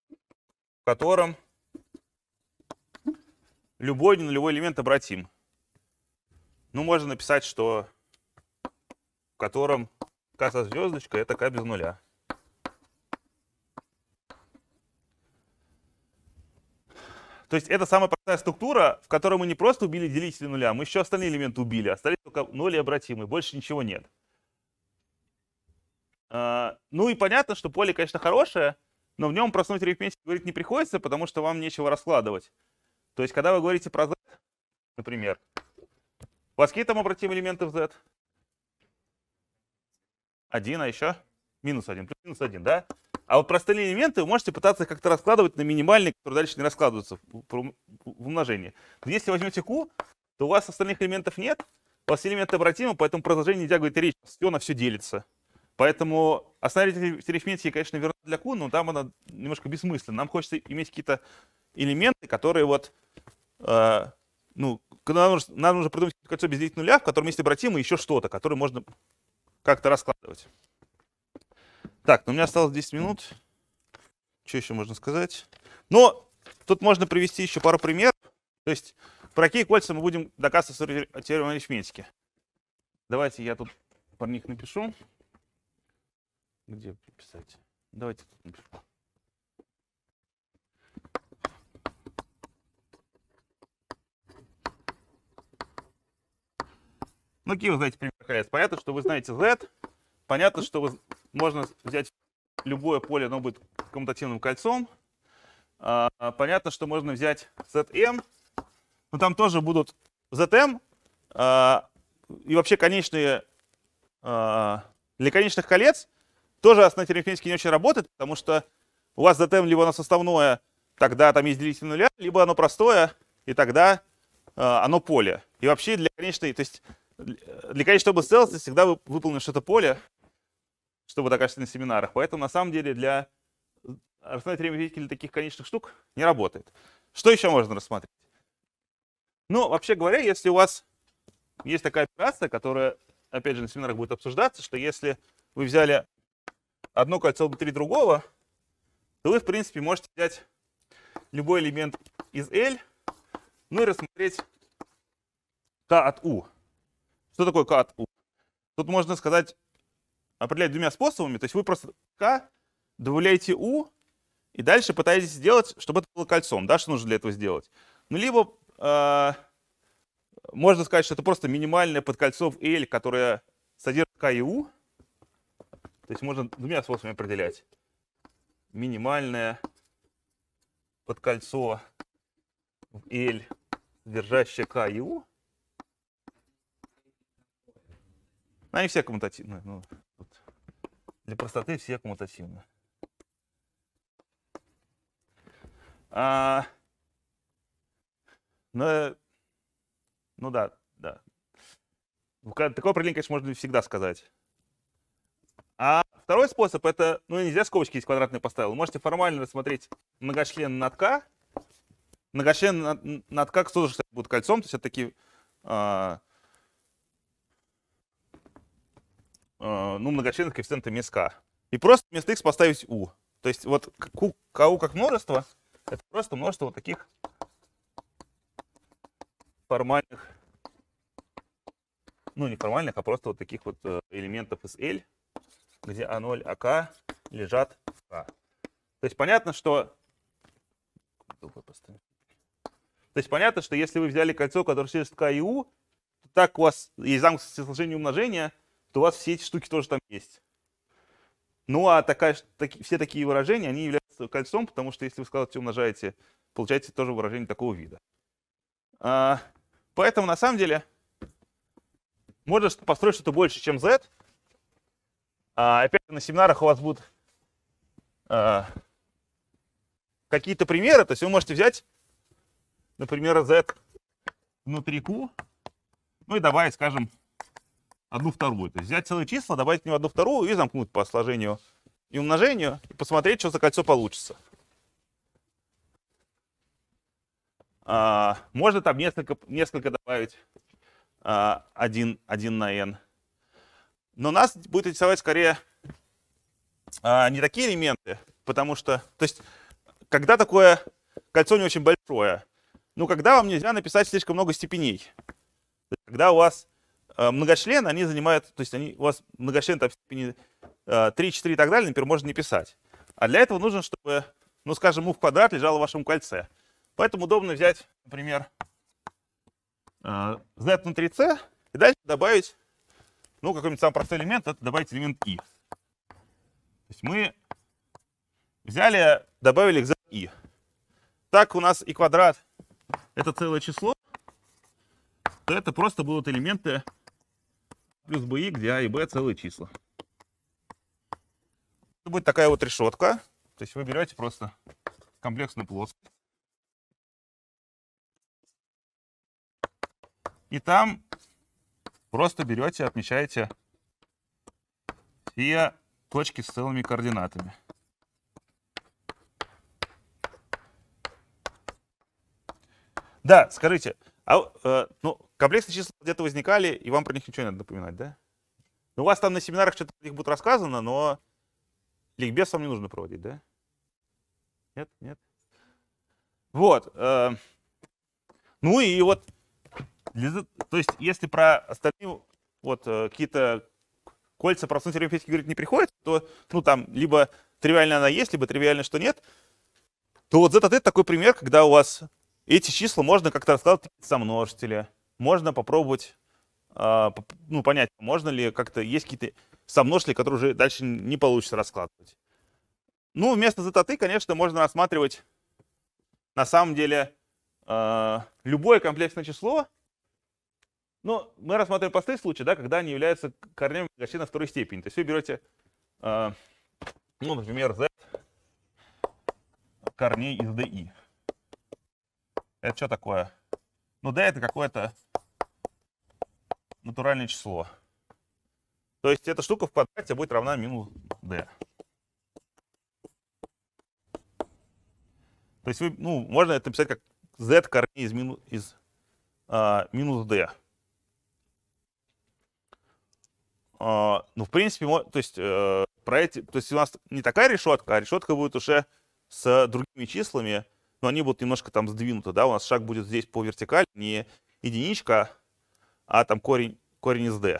в котором любой ненулевой элемент обратим. Ну, можно написать, что в котором k со звездочкой это k без нуля. То есть это самая простая структура, в которой мы не просто убили делители нуля, мы еще остальные элементы убили, остались только ноли обратимые, больше ничего нет. А, ну и понятно, что поле, конечно, хорошее, но в нем проснуть арифметики говорить не приходится, потому что вам нечего раскладывать. То есть, когда вы говорите про Z, например, у вас какие там обратимые элементы в Z? Один, а еще минус один. плюс минус один, да? А вот простые элементы вы можете пытаться как-то раскладывать на минимальные, которые дальше не раскладываются в умножении. Но если возьмете Q, то у вас остальных элементов нет, у вас элементы обратимы, поэтому продолжение нельзя говорить речь, все на все делится. Поэтому основание арифметики, конечно, верна для Q, но там она немножко бессмысленна. Нам хочется иметь какие-то элементы, которые вот... Э, ну, нам нужно, нам нужно придумать кольцо без делить нуля, в котором есть обратимое еще что-то, которое можно как-то раскладывать. Так, ну у меня осталось 10 минут. Что еще можно сказать? Но тут можно привести еще пару примеров. То есть, про какие кольца мы будем доказывать теорему арифметики. Давайте я тут про них напишу. Где писать? Давайте тут напишу. Ну, какие вы знаете примеры ХС? Понятно, что вы знаете Z. Понятно, что вы... можно взять любое поле, оно будет коммутативным кольцом. А, понятно, что можно взять ZM. Но там тоже будут ZM. А, и вообще конечные... А, для конечных колец тоже основатель механически не очень работает, потому что у вас затем либо оно составное, тогда там есть делитель нуля, либо оно простое, и тогда э, оно поле. И вообще для конечной, то есть для конечной области целостности всегда вы выполнишь это поле, чтобы докажете на семинарах. Поэтому на самом деле для рассмотрения для таких конечных штук не работает. Что еще можно рассмотреть? Ну, вообще говоря, если у вас есть такая операция, которая, опять же, на семинарах будет обсуждаться, что если вы взяли одно кольцо внутри другого, то вы, в принципе, можете взять любой элемент из L, ну и рассмотреть k от U. Что такое k от U? Тут можно сказать, определять двумя способами. То есть вы просто k добавляете U, и дальше пытаетесь сделать, чтобы это было кольцом. Да, что нужно для этого сделать? Ну, либо э, можно сказать, что это просто минимальное подкольцо в L, которое содержит k и U. То есть можно двумя способами определять. Минимальное под кольцо в L, содержащее K и U. Они все коммутативные. Ну, вот. Для простоты все коммутативны. А, ну, ну да, да. Такое определение, конечно, можно всегда сказать. А второй способ это, ну нельзя скобочки здесь квадратные поставил. Вы можете формально рассмотреть многочлен над к, Многочлен над, над k тоже кстати, будет кольцом, то есть это такие а, а, ну, многочлены коэффициента минус k. И просто вместо x поставить у, То есть вот к у как множество, это просто множество вот таких формальных, ну не формальных, а просто вот таких вот э, элементов из L, где А0, АК лежат в К. То есть понятно, что... То есть понятно, что если вы взяли кольцо, которое содержит К и У, то так у вас есть замкнутое сложение умножения, то у вас все эти штуки тоже там есть. Ну а такая, таки, все такие выражения, они являются кольцом, потому что если вы скажете умножаете, получаете тоже выражение такого вида. А, поэтому на самом деле можно построить что-то больше, чем z, а, опять на семинарах у вас будут а, какие-то примеры. То есть вы можете взять, например, Z внутри Q, ну и добавить, скажем, одну вторую. То есть взять целое число, добавить к нему одну вторую и замкнуть по сложению и умножению, и посмотреть, что за кольцо получится. А, можно там несколько, несколько добавить а, 1, 1 на n. Но нас будет интересовать скорее а, не такие элементы, потому что, то есть, когда такое кольцо не очень большое, ну, когда вам нельзя написать слишком много степеней, когда у вас а, многочлен, они занимают, то есть они, у вас многочлен там степени а, 3, 4 и так далее, например, можно не писать. А для этого нужно, чтобы, ну, скажем, у в квадрат лежало в вашем кольце. Поэтому удобно взять, например, а, z внутри c и дальше добавить ну, какой-нибудь самый простой элемент, это добавить элемент i. То есть мы взяли, добавили к i. Так у нас и квадрат это целое число, то это просто будут элементы плюс bi, где a а и b целые числа. Это будет такая вот решетка. То есть вы берете просто комплексную плоскость. И там Просто берете, отмечаете все точки с целыми координатами. Да, скажите, а, э, ну, комплексные числа где-то возникали, и вам про них ничего не надо напоминать, да? Ну, у вас там на семинарах что-то про них будет рассказано, но ликбез вам не нужно проводить, да? Нет, нет. Вот. Э, ну и вот для, то есть, если про остальные вот э, какие-то кольца про сути говорить не приходит, то ну там либо тривиально она есть, либо тривиально, что нет, то вот этот такой пример, когда у вас эти числа можно как-то раскладывать со множителя, можно попробовать а, ну, понять, можно ли как-то, есть какие-то сомножители, которые уже дальше не получится раскладывать. Ну, вместо ZT, конечно, можно рассматривать на самом деле Э, любое комплексное число, ну, мы рассматриваем простые случаи, да, когда они являются корнями многочлена второй степени. То есть вы берете, э, ну, например, z корней из di. Это что такое? Ну, d это какое-то натуральное число. То есть эта штука в квадрате будет равна минус d. То есть вы, ну, можно это написать как z корней из, мину, из а, минус d. А, ну, в принципе, мы, то есть, э, про эти, то есть у нас не такая решетка, а решетка будет уже с другими числами, но они будут немножко там сдвинуты, да, у нас шаг будет здесь по вертикали, не единичка, а там корень, корень из d.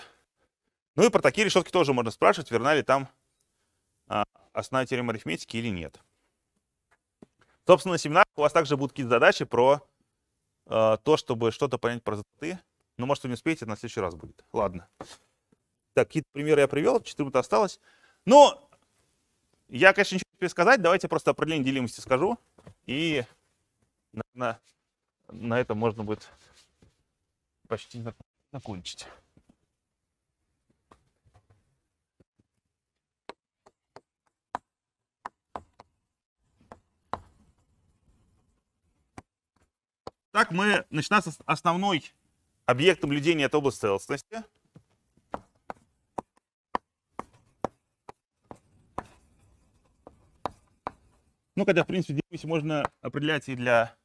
Ну и про такие решетки тоже можно спрашивать, верна ли там а, основная теорема арифметики или нет. Собственно, на семинарах у вас также будут какие-то задачи про э, то, чтобы что-то понять про затраты. Но, может, вы не успеете, это на следующий раз будет. Ладно. Так, какие-то примеры я привел, 4 минуты осталось. Но ну, я, конечно, ничего не успею сказать. Давайте просто определение делимости скажу. И, наверное, на этом можно будет почти закончить. Так мы начинаем с основной объект наблюдения от области целостности. Ну, хотя, в принципе, дивизию можно определять и для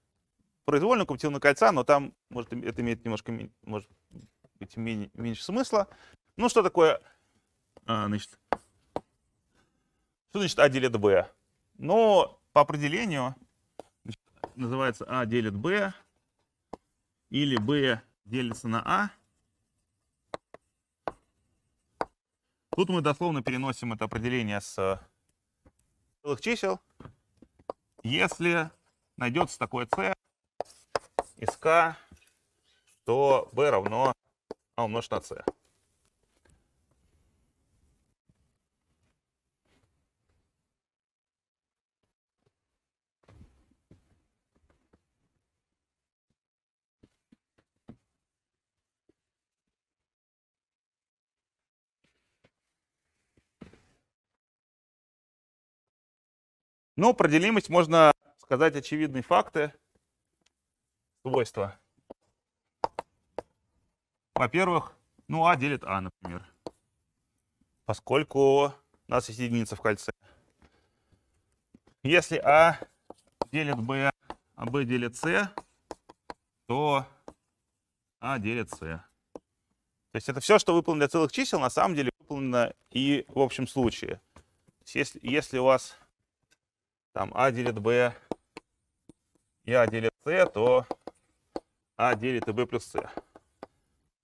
произвольного компьютерного кольца, но там может, это имеет немножко может быть, менее, меньше смысла. Ну, что такое, а, значит, что значит А делит Б? Ну, по определению значит, называется А делит Б или b делится на а. Тут мы дословно переносим это определение с целых э, чисел. Если найдется такое c из k, то b равно а умножить на c. Но ну, про делимость можно сказать очевидные факты, свойства. Во-первых, ну А делит А, например. Поскольку у нас есть единица в кольце. Если А делит Б, а Б делит С, то А делит С. То есть это все, что выполнено для целых чисел, на самом деле выполнено и в общем случае. Если, если у вас там А делит Б и А делит С, то А делит и Б плюс С.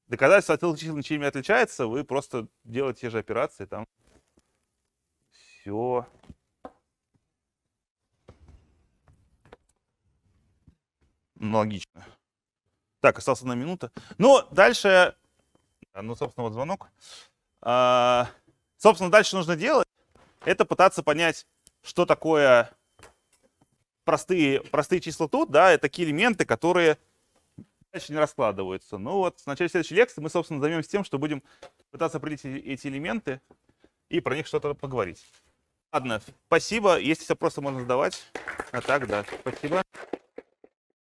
Доказательство от исключительно ничем не отличается, вы просто делаете те же операции, там все аналогично. Так, осталась одна минута. Ну, дальше, а, ну, собственно, вот звонок. А, собственно, дальше нужно делать, это пытаться понять, что такое простые, простые числа тут, да, это такие элементы, которые дальше не раскладываются. Ну вот, в начале следующей лекции мы, собственно, займемся тем, что будем пытаться определить эти элементы и про них что-то поговорить. Ладно, спасибо. Если вопросы можно задавать. А так, да, спасибо.